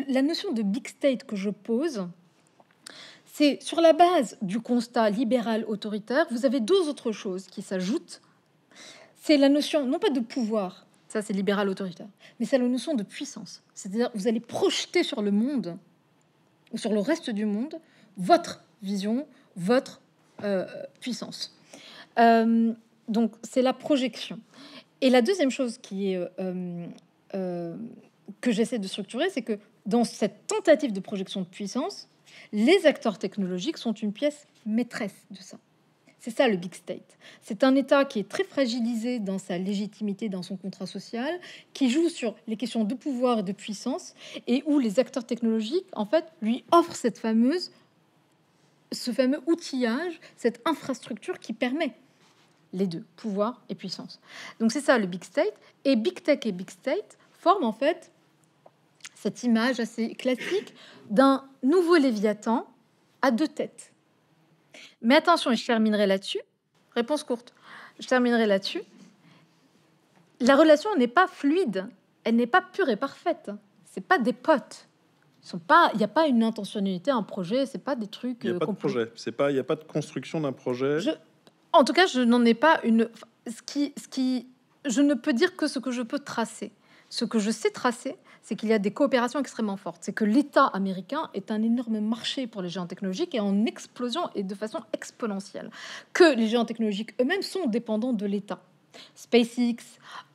La notion de big state que je pose, c'est sur la base du constat libéral autoritaire, vous avez deux autres choses qui s'ajoutent. C'est la notion, non pas de pouvoir, ça c'est libéral autoritaire, mais c'est la notion de puissance. C'est-à-dire vous allez projeter sur le monde, ou sur le reste du monde, votre vision, votre euh, puissance. Euh, donc c'est la projection. Et la deuxième chose qui est, euh, que j'essaie de structurer, c'est que dans cette tentative de projection de puissance, les acteurs technologiques sont une pièce maîtresse de ça. C'est ça le big state. C'est un État qui est très fragilisé dans sa légitimité, dans son contrat social, qui joue sur les questions de pouvoir et de puissance, et où les acteurs technologiques, en fait, lui offrent cette fameuse, ce fameux outillage, cette infrastructure qui permet les deux, pouvoir et puissance. Donc c'est ça le big state. Et big tech et big state forment en fait cette image assez classique d'un nouveau Léviathan à deux têtes. Mais attention, je terminerai là-dessus. Réponse courte. Je terminerai là-dessus. La relation n'est pas fluide, elle n'est pas pure et parfaite. C'est pas des potes. sont pas, il n'y a pas une intentionnalité, un projet. C'est pas des trucs. Il n'y a euh, pas de projet. C'est pas, il n'y a pas de construction d'un projet. en tout cas, je n'en ai pas une. Ce qui, ce qui, je ne peux dire que ce que je peux tracer. Ce que je sais tracer, c'est qu'il y a des coopérations extrêmement fortes. C'est que l'État américain est un énorme marché pour les géants technologiques et en explosion et de façon exponentielle. Que les géants technologiques eux-mêmes sont dépendants de l'État. SpaceX,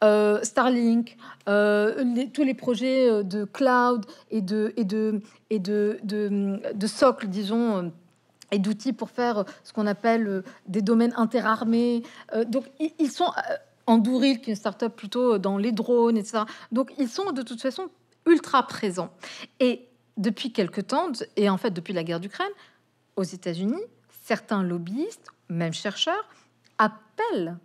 euh, Starlink, euh, tous les projets euh, de cloud et de, et de, et de, de, socle, disons, et d'outils pour faire ce qu'on appelle des domaines interarmés. donc, ils, sont sont... Enduril, qui est une start-up plutôt dans les drones, etc. Donc, ils sont de toute façon ultra présent. Et depuis quelque temps, et en fait depuis la guerre d'Ukraine, aux États-Unis, certains lobbyistes, même chercheurs, appellent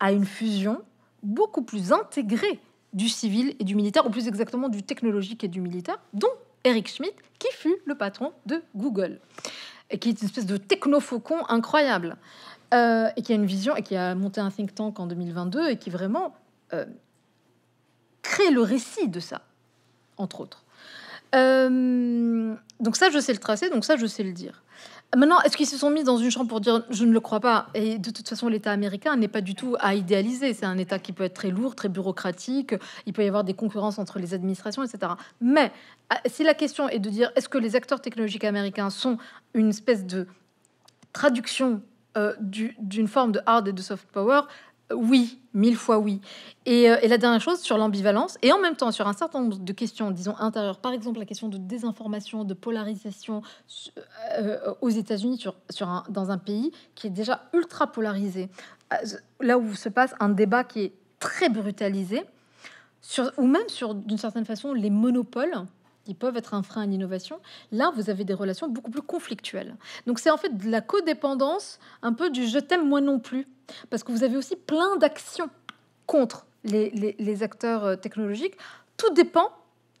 à une fusion beaucoup plus intégrée du civil et du militaire, ou plus exactement du technologique et du militaire, dont Eric Schmidt, qui fut le patron de Google, et qui est une espèce de technofaucon incroyable, euh, et qui a une vision, et qui a monté un think tank en 2022, et qui vraiment euh, crée le récit de ça entre autres. Euh, donc ça, je sais le tracer, donc ça, je sais le dire. Maintenant, est-ce qu'ils se sont mis dans une chambre pour dire je ne le crois pas Et de toute façon, l'État américain n'est pas du tout à idéaliser. C'est un État qui peut être très lourd, très bureaucratique. Il peut y avoir des concurrences entre les administrations, etc. Mais ah, si la question est de dire est-ce que les acteurs technologiques américains sont une espèce de traduction euh, d'une forme de hard et de soft power, oui, mille fois oui. Euh, et, la dernière chose, sur l'ambivalence, et en même temps sur un certain nombre de questions, disons, intérieures, par exemple la question de désinformation, de polarisation euh, aux États-Unis, dans un pays qui est déjà ultra polarisé, ah, là où se passe un débat qui est très brutalisé, ou même sur, d'une certaine façon, les monopoles qui peuvent être un frein à l'innovation, là, vous avez des relations beaucoup plus conflictuelles. Donc, c'est en fait de la codépendance, un peu du je t'aime moi non plus, parce que vous avez aussi plein d'actions contre les, acteurs euh, technologiques. Tout dépend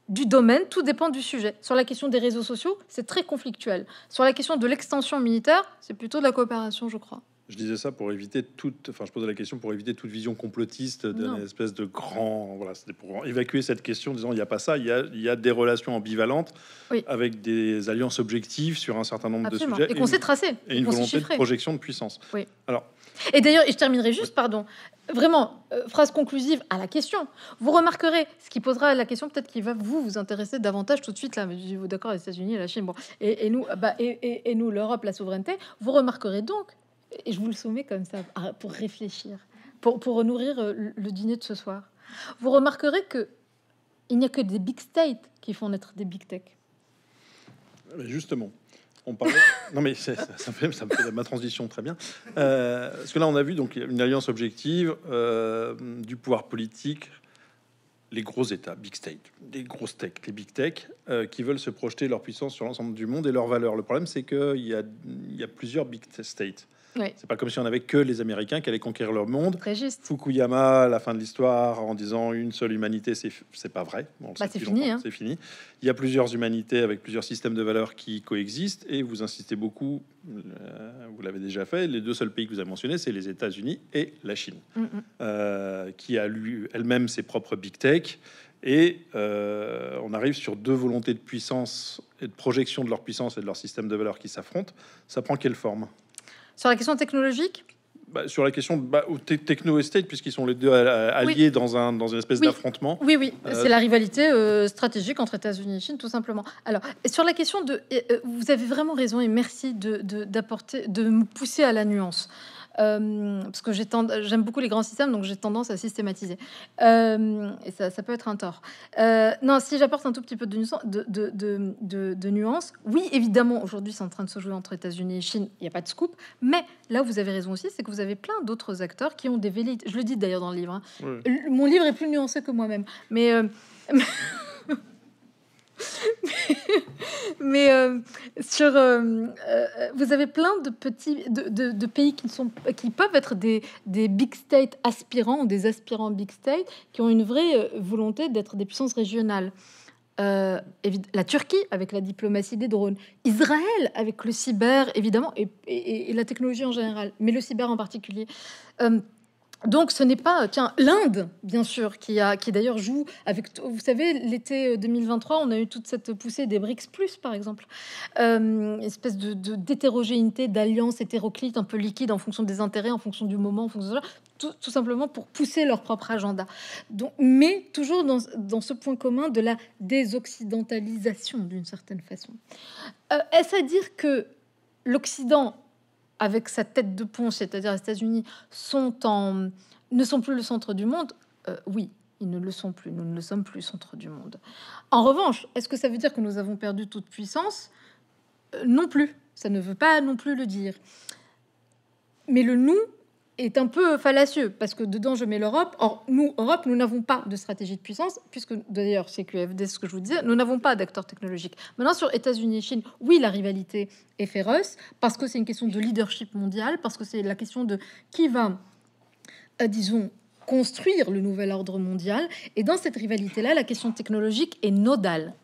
du domaine, tout dépend du sujet. Sur la question des réseaux sociaux, c'est très conflictuel. Sur la question de l'extension militaire, c'est plutôt de la coopération, je crois. Je disais ça pour éviter toute, enfin, je posais la question pour éviter toute vision complotiste d'une espèce de grand, voilà, c'était pour évacuer cette question, en disant il n'y a pas ça, il y a, des relations ambivalentes avec des alliances objectives sur un certain nombre de sujets et, qu'on sait tracer une volonté de projection de puissance. Oui. Alors, et d'ailleurs, je terminerai juste, pardon, vraiment, euh, phrase conclusive à la question. Vous remarquerez, ce qui posera la question peut-être qui va vous vous intéresser davantage tout de suite, là, Vous d'accord, les États-Unis, la Chine, bon, et, nous, euh, bah, et, nous l'Europe, la souveraineté, vous remarquerez donc, et je vous le soumets comme ça, pour réfléchir, pour, pour nourrir euh, le dîner de ce soir, vous remarquerez que il n'y a que des big states qui font naître des big tech. Justement. On parlait... non mais ça, ça, fait, ma transition très bien. Euh, parce que là, on a vu donc une alliance objective euh, du pouvoir politique, les gros États, big state, les grosses tech, les big tech, euh, qui veulent se projeter leur puissance sur l'ensemble du monde et leurs valeurs. Le problème, c'est qu'il y a, y a plusieurs big state. C'est pas comme si on avait que les Américains qui allaient conquérir leur monde. Très juste. Fukuyama, la fin de l'histoire, en disant une seule humanité, c'est pas vrai. Bah, c'est fini. Hein. C'est fini. Il y a plusieurs humanités avec plusieurs systèmes de valeurs qui coexistent et vous insistez beaucoup, euh, vous l'avez déjà fait. Les deux seuls pays que vous avez mentionnés, c'est les États-Unis et la Chine, mm, mm. Euh, qui a lu elle-même ses propres big tech. Et euh, on arrive sur deux volontés de puissance et de projection de leur puissance et de leur système de valeurs qui s'affrontent. Ça prend quelle forme sur la question technologique bah, sur la question bah, techno estate puisqu'ils sont les deux euh, euh, alliés dans un dans une espèce d'affrontement. Oui, oui, euh, c'est la rivalité stratégique entre États-Unis et Chine, tout simplement. Alors sur la question de, vous avez vraiment raison et merci d'apporter, de, me pousser à la nuance. Euh, parce que j'aime beaucoup les grands systèmes, donc j'ai tendance à systématiser. Euh, et ça, peut être un tort. Euh, non, si j'apporte un tout petit peu de, de, nuance, oui, évidemment, aujourd'hui, c'est en train de se jouer entre États-Unis et Chine, il n'y a pas de scoop, mais là où vous avez raison aussi, c'est que vous avez plein d'autres acteurs qui ont des vélites, Je le dis d'ailleurs dans le livre. Hein. Mon livre est plus nuancé que moi-même, mais. [LAUGHS] [LAUGHS] mais euh, sur, euh, euh, vous avez plein de petits de, de, pays qui sont qui peuvent être des, des big states aspirants ou des aspirants big states qui ont une vraie volonté d'être des puissances régionales. la Turquie avec la diplomatie des drones, Israël avec le cyber évidemment et, et, et la technologie en général, mais le cyber en particulier. Donc ce n'est pas Tiens, l'Inde, bien sûr, qui a qui d'ailleurs joue avec. Vous savez, l'été 2023, euh, on a eu toute cette poussée des BRICS plus, par exemple, euh, espèce de d'hétérogénéité, d'alliance hétéroclite, un peu liquide en fonction des intérêts, en fonction du moment, en fonction de tout, simplement pour pousser leur propre agenda. Donc, mais toujours dans, ce point commun de la désoccidentalisation d'une certaine façon. Euh, est-ce à dire que l'Occident avec sa tête de pont, c'est-à-dire les États-Unis, sont en, ne sont plus le centre du monde, euh, oui, ils ne le sont plus. Nous ne le sommes plus centre du monde. En revanche, est-ce que ça veut dire que nous avons perdu toute puissance euh, Non plus. Ça ne veut pas non plus le dire. Mais le nous est un peu fallacieux parce que dedans je mets l'Europe. Or, nous, Europe, nous n'avons pas de stratégie de puissance, puisque d'ailleurs, c'est QFD ce que je vous disais, nous n'avons pas d'acteurs technologiques. Maintenant, sur États-Unis et Chine, oui, la rivalité est féroce parce que c'est une question de leadership mondial, parce que c'est la question de qui va, euh, disons, construire le nouvel ordre mondial. Et dans cette rivalité-là, la question technologique est nodale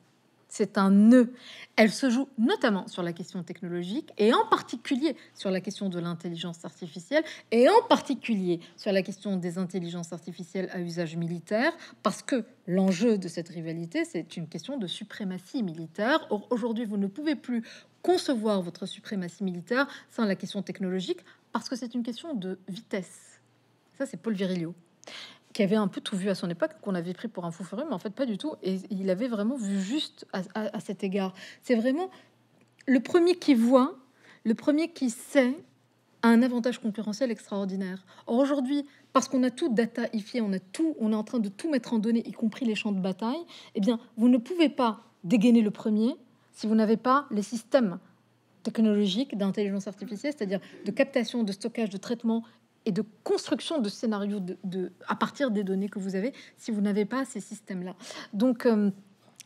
c'est un nœud. Elle se joue notamment sur la question technologique et en particulier sur la question de l'intelligence artificielle et en particulier sur la question des intelligences artificielles à usage militaire parce que l'enjeu de cette rivalité, c'est une question de suprématie militaire. Or, aujourd'hui, vous ne pouvez plus concevoir votre suprématie militaire sans la question technologique parce que c'est une question de vitesse. Ça, c'est Paul Virilio qui avait un peu tout vu à son époque, qu'on avait pris pour un fou furieux, mais en fait pas du tout. Et il avait vraiment vu juste à, cet égard. C'est vraiment le premier qui voit, le premier qui sait, a un avantage concurrentiel extraordinaire. Or aujourd'hui, parce qu'on a tout dataifié, on a tout, on est en train de tout mettre en données, y compris les champs de bataille. Eh bien, vous ne pouvez pas dégainer le premier si vous n'avez pas les systèmes technologiques d'intelligence artificielle, c'est-à-dire de captation, de stockage, de traitement et de construction de scénarios de, à partir des données que vous avez si vous n'avez pas ces systèmes-là. Donc, euh,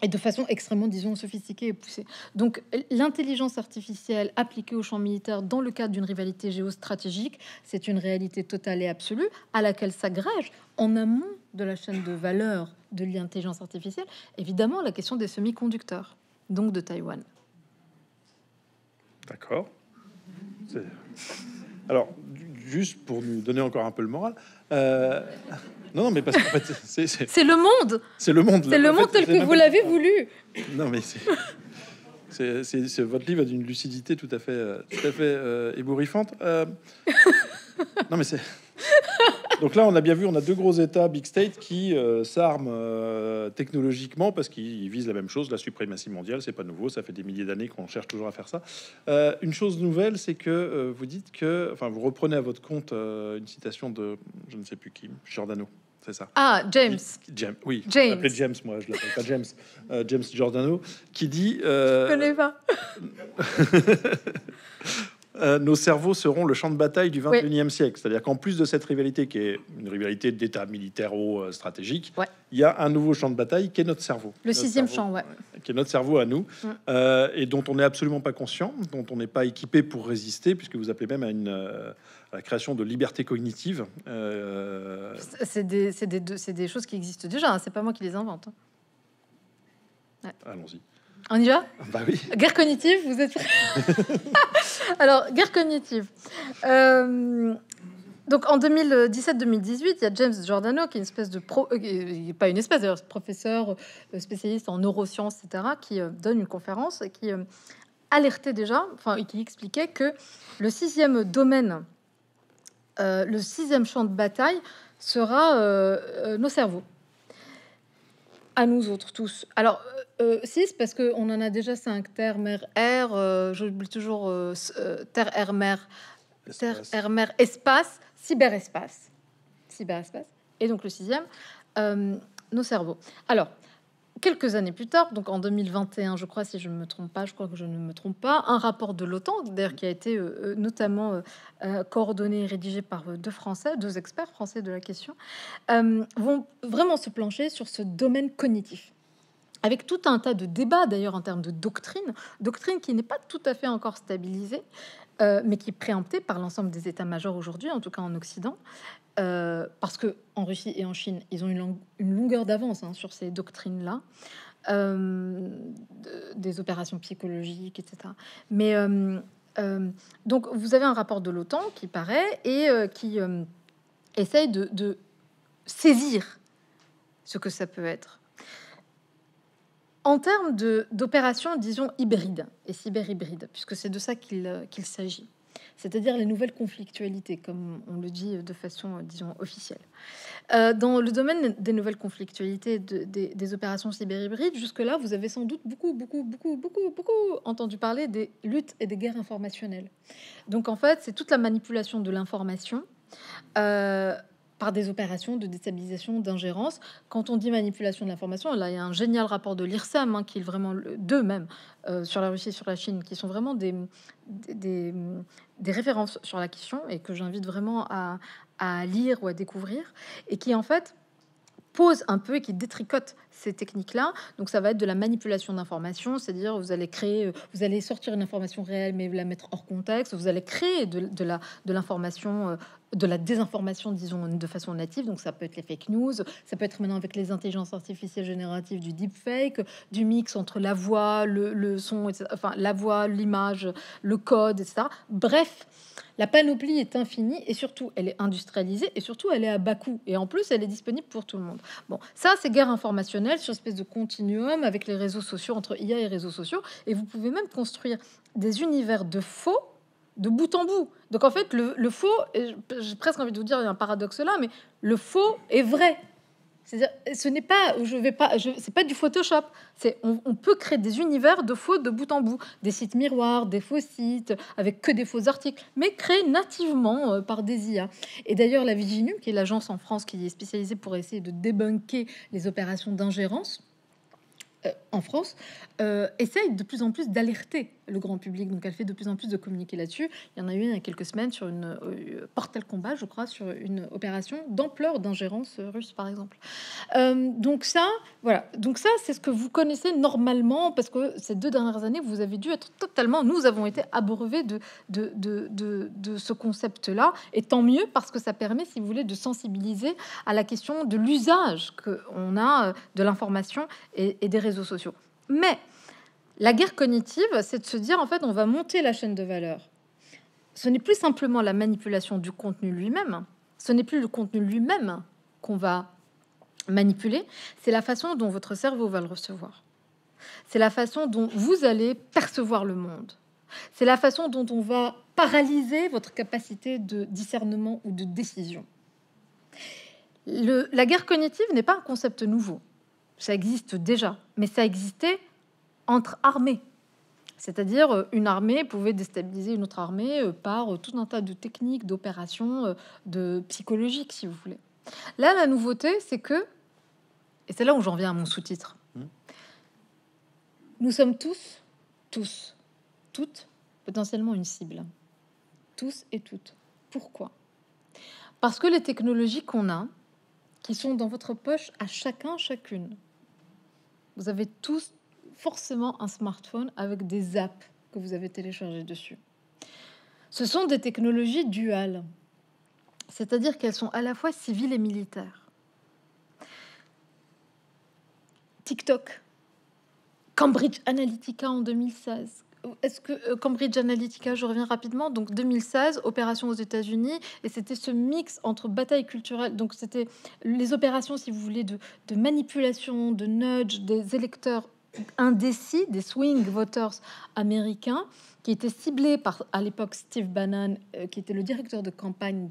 et de façon extrêmement, disons, sophistiquée et poussée. Donc, l'intelligence artificielle appliquée au champ militaire dans le cadre d'une rivalité géostratégique, c'est une réalité totale et absolue à laquelle s'agrège en amont de la chaîne de valeur de l'intelligence artificielle, évidemment, la question des semi-conducteurs, donc de Taïwan. D'accord. Alors, juste pour nous donner encore un peu le moral. Euh, non, non, mais parce qu'en fait, c'est, c'est, le [LAUGHS] monde. C'est le monde. C'est le monde tel que vous l'avez voulu. Non, mais c'est, votre livre a d'une lucidité tout à fait, euh, tout à fait euh, ébouriffante. non, mais c'est. Donc là, on a bien vu, on a deux gros États, Big State, qui euh, s'arment euh, technologiquement parce qu'ils visent la même chose, la suprématie mondiale. C'est pas nouveau, ça fait des milliers d'années qu'on cherche toujours à faire ça. Euh, une chose nouvelle, c'est que vous dites que, enfin, vous reprenez à votre compte une citation de, je ne sais plus qui, Giordano. C'est ça. Ah, James. James, oui. James. James, moi, je l'appelle pas James. James Giordano, qui dit. Je connais pas. [LAUGHS] Euh, nos cerveaux seront le champ de bataille du 21e siècle. C'est-à-dire qu'en plus de cette rivalité qui est une rivalité d'état militaro-stratégique, euh, il y a un nouveau champ de bataille qui est notre cerveau. Le sixième champ, ouais. Qui est notre cerveau à nous euh, et dont on n'est absolument pas conscient, dont on n'est pas équipé pour résister, puisque vous appelez même à une. la création de liberté cognitive. C'est des, choses qui existent déjà, hein. c'est pas moi qui les invente. Hein. Allons-y. On y va Bah oui. Guerre cognitive, vous êtes [LAUGHS] Alors, guerre cognitive. Euh, donc en 2017-2018, il y a James Giordano, qui est une espèce de pro, euh, pas une espèce d'ailleurs, professeur euh, spécialiste en neurosciences, etc., qui donne une conférence et qui alertait déjà, enfin, qui expliquait que le sixième domaine, le sixième champ de bataille sera nos cerveaux à nous autres tous. Alors, 6, euh, euh, parce qu'on en a déjà 5, terre, mer, air, euh, je toujours, terre, air, mer, terre, air, mer, espace, cyberespace. Cyberespace. Et donc le sixième, nos cerveaux. Alors, quelques années plus tard, donc en 2021, je crois, si je ne me trompe pas, je crois que je ne me trompe pas, un rapport de l'OTAN, d'ailleurs, qui a été euh, euh, notamment euh, coordonné et rédigé par deux Français, deux experts français de la question, vont vraiment se plancher sur ce domaine cognitif avec tout un tas de débats d'ailleurs en termes de doctrine, doctrine qui n'est pas tout à fait encore stabilisée, euh, mais qui est préempté par l'ensemble des États-majors aujourd'hui, en tout cas en Occident, euh, parce que en Russie et en Chine, ils ont une, longueur d'avance hein, sur ces doctrines-là, euh, des opérations psychologiques, etc. Mais donc, vous avez un rapport de l'OTAN qui paraît et qui essaye de saisir ce que ça peut être en termes d'opérations, disons, hybrides et cyberhybrides, puisque c'est de ça euh, qu'il s'agit, c'est-à-dire les nouvelles conflictualités, comme on le dit de façon, euh, disons, officielle. Euh, dans le domaine des nouvelles conflictualités, des, opérations cyberhybrides, jusque-là, vous avez sans doute beaucoup, beaucoup, beaucoup, beaucoup, beaucoup entendu parler des luttes et des guerres informationnelles. Donc, en fait, c'est toute la manipulation de l'information par des opérations de déstabilisation, d'ingérence. Quand on dit manipulation de l'information, là, il y a un génial rapport de l'IRSEM, hein, qui est vraiment d'eux mêmes euh, sur la Russie et sur la Chine, qui sont vraiment des, références sur la question et que j'invite vraiment à, à lire ou à découvrir, et qui en fait pose un peu et qui détricote ces techniques-là. Donc ça va être de la manipulation d'informations, c'est-à-dire vous allez créer, euh, vous allez sortir une information réelle mais la mettre hors contexte, vous allez créer de, de la de l'information euh, de la désinformation, disons, de façon native. Donc, ça peut être les fake news, ça peut être maintenant avec les intelligences artificielles génératives du deepfake, du mix entre la voix, le, son, enfin, la voix, l'image, le code, etc. Bref, la panoplie est infinie et surtout, elle est industrialisée et surtout, elle est à bas coût. Et en plus, elle est disponible pour tout le monde. Bon, ça, c'est guerre informationnelle sur une espèce de continuum avec les réseaux sociaux, entre IA et réseaux sociaux. Et vous pouvez même construire des univers de faux de bout en bout. Donc en fait, le, le faux, j'ai presque envie de vous dire, il y a un paradoxe là, mais le faux est vrai ce n'est pas, je vais pas, c'est pas du Photoshop. C'est, on, peut créer des univers de faux de bout en bout, des sites miroirs, des faux sites avec que des faux articles, mais créés nativement euh, par des IA. Et d'ailleurs, la Viginum, qui est l'agence en France qui est spécialisée pour essayer de débunker les opérations d'ingérence euh, en France, euh, essaye de plus en plus d'alerter le grand public. Donc elle fait de plus en plus de communiquer là-dessus. Il y en a eu il y a quelques semaines sur une euh, combat, je crois, sur une opération d'ampleur d'ingérence euh, russe, par exemple. Euh, donc ça, voilà. Donc ça, c'est ce que vous connaissez normalement parce que ces deux dernières années, vous avez dû être totalement. Nous avons été abreuvés de de, de, de, ce concept-là, et tant mieux parce que ça permet, si vous voulez, de sensibiliser à la question de l'usage qu'on a euh, de l'information et, et des réseaux sociaux. Mais la guerre cognitive, c'est de se dire en fait, on va monter la chaîne de valeur. Ce n'est plus simplement la manipulation du contenu lui-même, ce n'est plus le contenu lui-même qu'on va manipuler, c'est la façon dont votre cerveau va le recevoir. C'est la façon dont vous allez percevoir le monde. C'est la façon dont on va paralyser votre capacité de discernement ou de décision. la guerre cognitive n'est pas un concept nouveau. Ça existe déjà, mais ça existait entre armées. C'est-à-dire, euh, une armée pouvait déstabiliser une autre armée euh, par euh, tout un tas de techniques, d'opérations, de psychologiques, si vous voulez. Là, la nouveauté, c'est que, et c'est là où j'en viens à mon sous-titre, hum. nous sommes tous, tous, toutes, potentiellement une cible. Tous et toutes. Pourquoi Parce que les technologies qu'on a, qui sont dans votre poche à chacun, chacune, vous avez tous, forcément un smartphone avec des apps que vous avez téléchargées dessus. Ce sont des technologies duales, c'est-à-dire qu'elles sont à la fois civiles et militaires. TikTok, Cambridge Analytica en 2016. Est-ce que euh, Cambridge Analytica, je reviens rapidement, donc 2016, opération aux États-Unis, et c'était ce mix entre bataille culturelle, donc c'était les opérations, si vous voulez, de, de manipulation, de nudge des électeurs indécis des swing voters américains qui étaient ciblés par à l'époque Steve Bannon, euh, qui était le directeur de campagne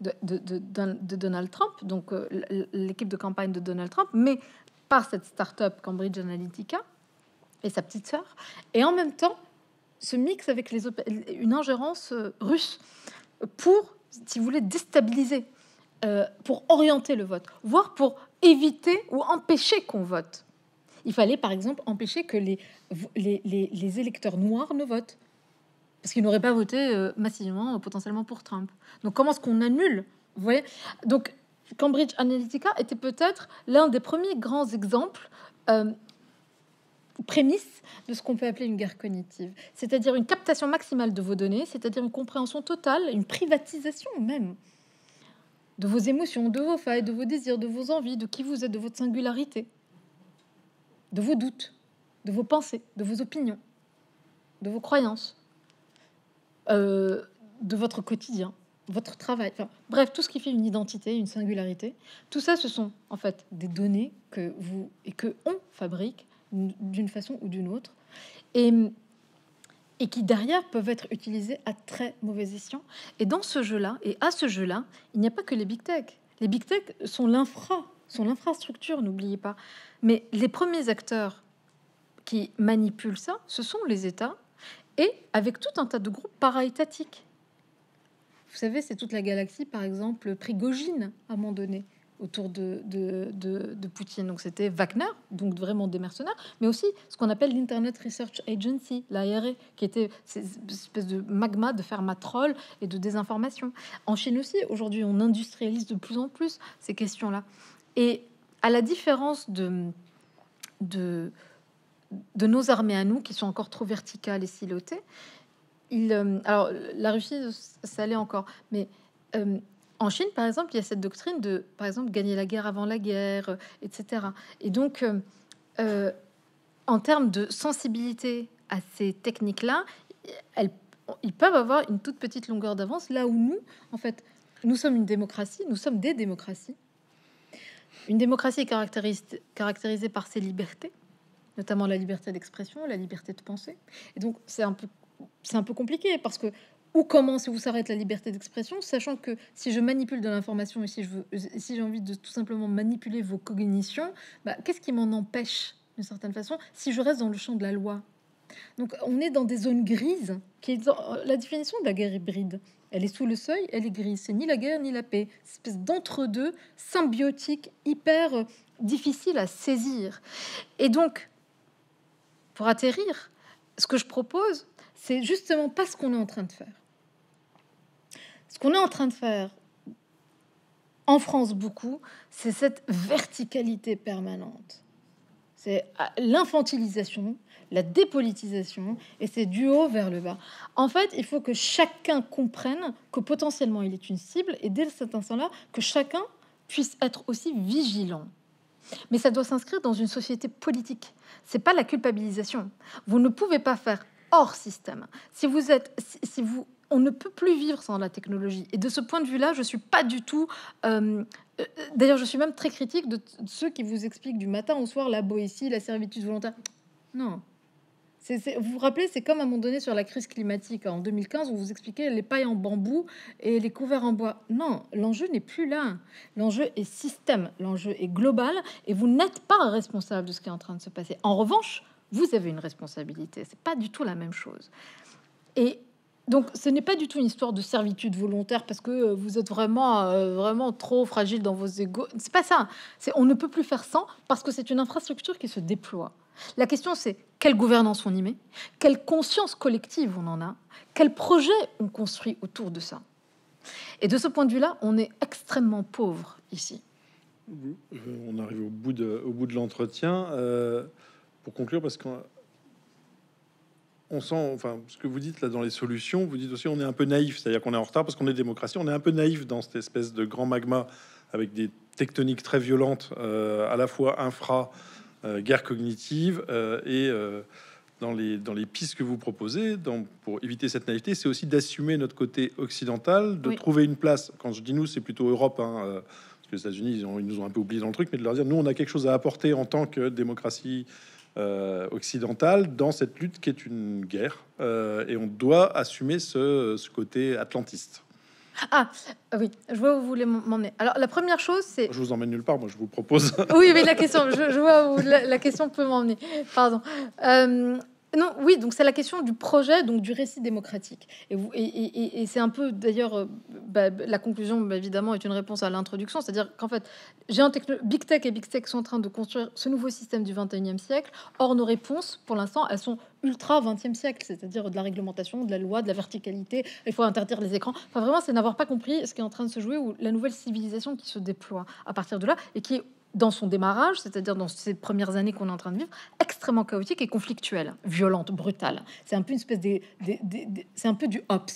de, Donald Trump, donc euh, l'équipe de campagne de Donald Trump, mais par cette start-up Cambridge Analytica et sa petite sœur, et en même temps se mixe avec les une ingérence euh, russe pour, si vous voulez, déstabiliser, pour orienter le vote, voire pour éviter ou empêcher qu'on vote. Il fallait par exemple empêcher que les, les, électeurs noirs ne votent, parce qu'ils n'auraient pas voté euh, massivement euh, potentiellement pour Trump. Donc comment est-ce qu'on annule Vous voyez Donc Cambridge Analytica était peut-être l'un des premiers grands exemples euh, prémices de ce qu'on peut appeler une guerre cognitive, c'est-à-dire une captation maximale de vos données, c'est-à-dire une compréhension totale, une privatisation même de vos émotions, de vos failles, de vos désirs, de vos envies, de qui vous êtes, de votre singularité de vos doutes, de vos pensées, de vos opinions, de vos croyances, euh, de votre quotidien, votre travail, bref, tout ce qui fait une identité, une singularité. Tout ça, ce sont en fait des données que vous et que on fabrique d'une façon ou d'une autre, et, et qui derrière peuvent être utilisées à très mauvais escient. Et dans ce jeu-là, et à ce jeu-là, il n'y a pas que les big tech. Les big tech sont l'infra son infrastructure, n'oubliez pas. Mais les premiers acteurs qui manipulent ça, ce sont les États, et avec tout un tas de groupes para-étatiques. Vous savez, c'est toute la galaxie, par exemple, Prigogine, à un moment donné, autour de, de, de, Poutine. Donc c'était Wagner, donc vraiment des mercenaires, mais aussi ce qu'on appelle l'Internet Research Agency, l'ARE, qui était cette espèce de magma de fermatrol et de désinformation. En Chine aussi, aujourd'hui, on industrialise de plus en plus ces questions-là. Et à la différence de, de, de nos armées à nous, qui sont encore trop verticales et silotées, il, euh, alors la Russie, ça l'est encore, mais euh, en Chine, par exemple, il y a cette doctrine de, par exemple, gagner la guerre avant la guerre, euh, etc. Et donc, en termes de sensibilité à ces techniques-là, ils peuvent avoir une toute petite longueur d'avance, là où nous, en fait, nous sommes une démocratie, nous sommes des démocraties, une démocratie est caractérisée par ses libertés, notamment la liberté d'expression, la liberté de penser. Et donc, c'est un peu, un peu compliqué parce que où commence et où s'arrête la liberté d'expression, sachant que si je manipule de l'information et si je si j'ai envie de tout simplement manipuler vos cognitions, bah, qu'est-ce qui m'en empêche d'une certaine façon si je reste dans le champ de la loi Donc, on est dans des zones grises. Qui est euh, la définition de la guerre hybride, elle est sous le seuil, elle est grise. C'est ni la guerre ni la paix. une espèce d'entre-deux symbiotique hyper euh, difficile à saisir. Et donc, pour atterrir, ce que je propose, c'est justement pas ce qu'on est en train de faire. Ce qu'on est en train de faire en France beaucoup, c'est cette verticalité permanente. C'est ah, l'infantilisation, la dépolitisation, et c'est du haut vers le bas. En fait, il faut que chacun comprenne que potentiellement il est une cible, et dès cet instant-là, que chacun puisse être aussi vigilant. Mais ça doit s'inscrire dans une société politique. C'est pas la culpabilisation. Vous ne pouvez pas faire hors système. Si vous êtes, si, vous on ne peut plus vivre sans la technologie. Et de ce point de vue-là, je ne suis pas du tout euh, D'ailleurs, je suis même très critique de ceux qui vous expliquent du matin au soir la boétie, la servitude volontaire. Non. C'est vous vous rappelez, c'est comme à un moment donné sur la crise climatique. En 2015, on vous expliquait les pailles en bambou et les couverts en bois. Non, l'enjeu n'est plus là. L'enjeu est système, l'enjeu est global et vous n'êtes pas responsable de ce qui est en train de se passer. En revanche, vous avez une responsabilité. C'est pas du tout la même chose. Et donc, ce n'est pas du tout une histoire de servitude volontaire parce que euh, vous êtes vraiment, euh, vraiment trop fragile dans vos égaux. C'est pas ça. C'est on ne peut plus faire sans parce que c'est une infrastructure qui se déploie. La question, c'est quelle gouvernance on y met, quelle conscience collective on en a, quel projet on construit autour de ça. Et de ce point de vue-là, on est extrêmement pauvre ici. On arrive au bout de, l'entretien. Euh, pour conclure, parce qu'on on sent, enfin, ce que vous dites là dans les solutions, vous dites aussi on est un peu naïf, c'est-à-dire qu'on est en retard parce qu'on est démocratie, on est un peu naïf dans cette espèce de grand magma avec des tectoniques très violentes, euh, à la fois infra, euh, guerre cognitive euh, et dans les, dans les pistes que vous proposez, dans, pour éviter cette naïveté, c'est aussi d'assumer notre côté occidental, de trouver une place. Quand je dis nous, c'est plutôt Europe, hein, parce que les États-Unis, ils, nous ont un peu oublié dans le truc, mais de leur dire nous, on a quelque chose à apporter en tant que démocratie euh, occidentale dans cette lutte qui est une guerre. Euh, et on doit assumer ce, ce côté atlantiste. Ah oui, je vois où vous voulez m'emmener. Alors la première chose, c'est. Je vous emmène nulle part, moi je vous propose. oui, mais la question, je, vois où la, question peut m'emmener. Pardon. Euh, non, oui, donc c'est la question du projet, donc du récit démocratique. Et, et, c'est un peu d'ailleurs, euh, bah, la conclusion bah, évidemment est une réponse à l'introduction, c'est-à-dire qu'en fait, Big Tech et Big Tech sont en train de construire ce nouveau système du 21e siècle. Or, nos réponses, pour l'instant, elles sont ultra 20e siècle, c'est-à-dire de la réglementation, de la loi, de la verticalité, il faut interdire les écrans. Enfin, vraiment, c'est n'avoir pas compris ce qui est en train de se jouer ou la nouvelle civilisation qui se déploie à partir de là et qui est dans son démarrage, c'est-à-dire dans ces premières années qu'on est en train de vivre, extrêmement chaotique et conflictuelle, violente, brutale. C'est un peu une espèce de, c'est un peu du Hobbes.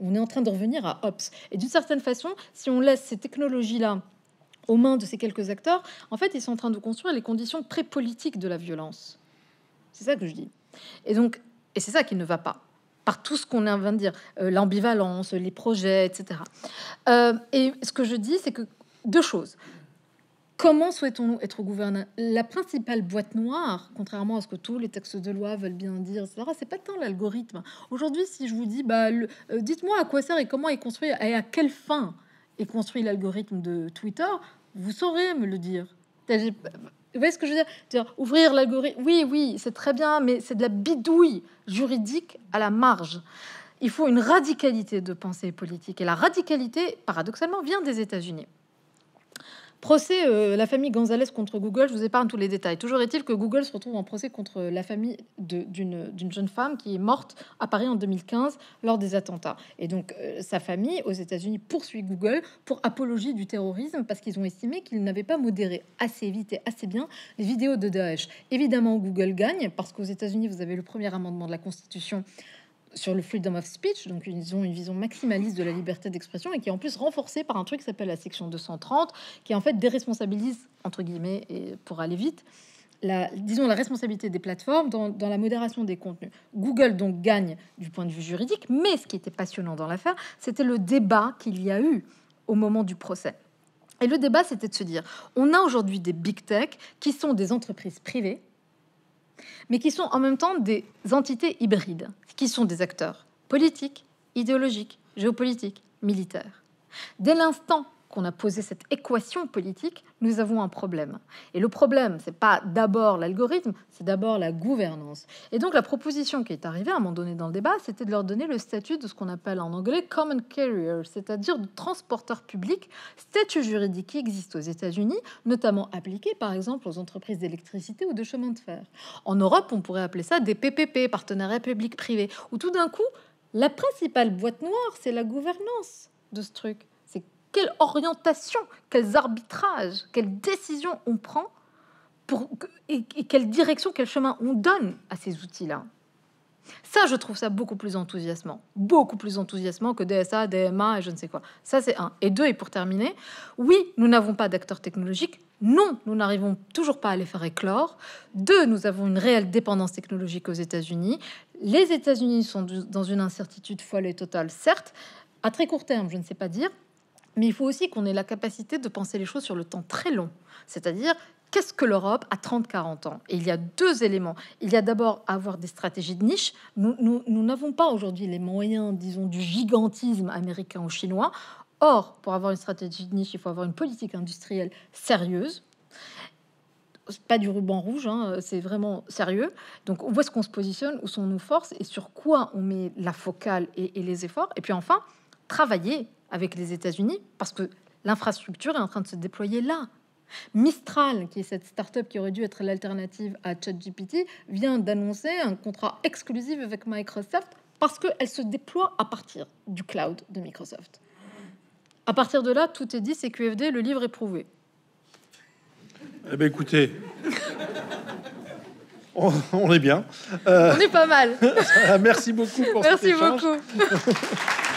On est en train de revenir à Hobbes. Et d'une certaine façon, si on laisse ces technologies-là aux mains de ces quelques acteurs, en fait, ils sont en train de construire les conditions pré-politiques de la violence. C'est ça que je dis. Et donc, et c'est ça qui ne va pas par tout ce qu'on est en train de dire, euh, l'ambivalence, les projets, etc. Euh, et ce que je dis, c'est que deux choses. Comment souhaitons-nous être gouvernés La principale boîte noire, contrairement à ce que tous les textes de loi veulent bien dire, c'est pas tant l'algorithme. Aujourd'hui, si je vous dis, bah, euh, dites-moi à quoi sert et comment est construit et à quelle fin est construit l'algorithme de Twitter, vous saurez me le dire. Bah, vous voyez ce que je veux dire Ouvrir l'algorithme, oui, oui, c'est très bien, mais c'est de la bidouille juridique à la marge. Il faut une radicalité de pensée politique. Et la radicalité, paradoxalement, vient des États-Unis. Procès, euh, la famille Gonzalez contre Google, je vous épargne tous les détails. Toujours est-il que Google se retrouve en procès contre la famille d'une jeune femme qui est morte à Paris en 2015 lors des attentats. Et donc, euh, sa famille aux États-Unis poursuit Google pour apologie du terrorisme parce qu'ils ont estimé qu'ils n'avaient pas modéré assez vite et assez bien les vidéos de Daesh. Évidemment, Google gagne parce qu'aux États-Unis, vous avez le premier amendement de la Constitution sur le freedom of speech, donc ils ont une vision maximaliste de la liberté d'expression et qui est en plus renforcée par un truc qui s'appelle la section 230, qui en fait déresponsabilise, entre guillemets, et pour aller vite, la, disons, la responsabilité des plateformes dans, dans, la modération des contenus. Google donc gagne du point de vue juridique, mais ce qui était passionnant dans l'affaire, c'était le débat qu'il y a eu au moment du procès. Et le débat, c'était de se dire, on a aujourd'hui des big tech qui sont des entreprises privées mais qui sont en même temps des entités hybrides, qui sont des acteurs politiques, idéologiques, géopolitiques, militaires. Dès l'instant qu'on a posé cette équation politique, nous avons un problème. Et le problème, ce n'est pas d'abord l'algorithme, c'est d'abord la gouvernance. Et donc la proposition qui est arrivée à un moment donné dans le débat, c'était de leur donner le statut de ce qu'on appelle en anglais common carrier, c'est-à-dire de transporteur public, statut juridique qui existe aux États-Unis, notamment appliqué par exemple aux entreprises d'électricité ou de chemin de fer. En Europe, on pourrait appeler ça des PPP, partenariats public-privé, où tout d'un coup, la principale boîte noire, c'est la gouvernance de ce truc quelle orientation, quels arbitrages, quelles décisions on prend pour, et, et quelle direction, quel chemin on donne à ces outils-là. Ça, je trouve ça beaucoup plus enthousiasmant. Beaucoup plus enthousiasmant que DSA, DMA et je ne sais quoi. Ça, c'est un. Et deux, et pour terminer, oui, nous n'avons pas d'acteurs technologiques. Non, nous n'arrivons toujours pas à les faire éclore. Deux, nous avons une réelle dépendance technologique aux États-Unis. Les États-Unis sont dans une incertitude folle et totale, certes. À très court terme, je ne sais pas dire, mais il faut aussi qu'on ait la capacité de penser les choses sur le temps très long, c'est-à-dire qu'est-ce que l'Europe à 30-40 ans Et il y a deux éléments. Il y a d'abord avoir des stratégies de niche. Nous n'avons pas aujourd'hui les moyens, disons, du gigantisme américain ou chinois. Or, pour avoir une stratégie de niche, il faut avoir une politique industrielle sérieuse pas du ruban rouge, hein, c'est vraiment sérieux. Donc, où est-ce qu'on se positionne, où sont nos forces et sur quoi on met la focale et les efforts. Et puis enfin, travailler avec les États-Unis parce que l'infrastructure est en train de se déployer là. Mistral, qui est cette start-up qui aurait dû être l'alternative à ChatGPT, vient d'annoncer un contrat exclusif avec Microsoft parce qu'elle se déploie à partir du cloud de Microsoft. À partir de là, tout est dit, c'est QFD, le livre est prouvé. Eh bien, écoutez, [LAUGHS] on, est bien. Euh, on est pas mal. [LAUGHS] merci beaucoup pour Merci beaucoup. [LAUGHS]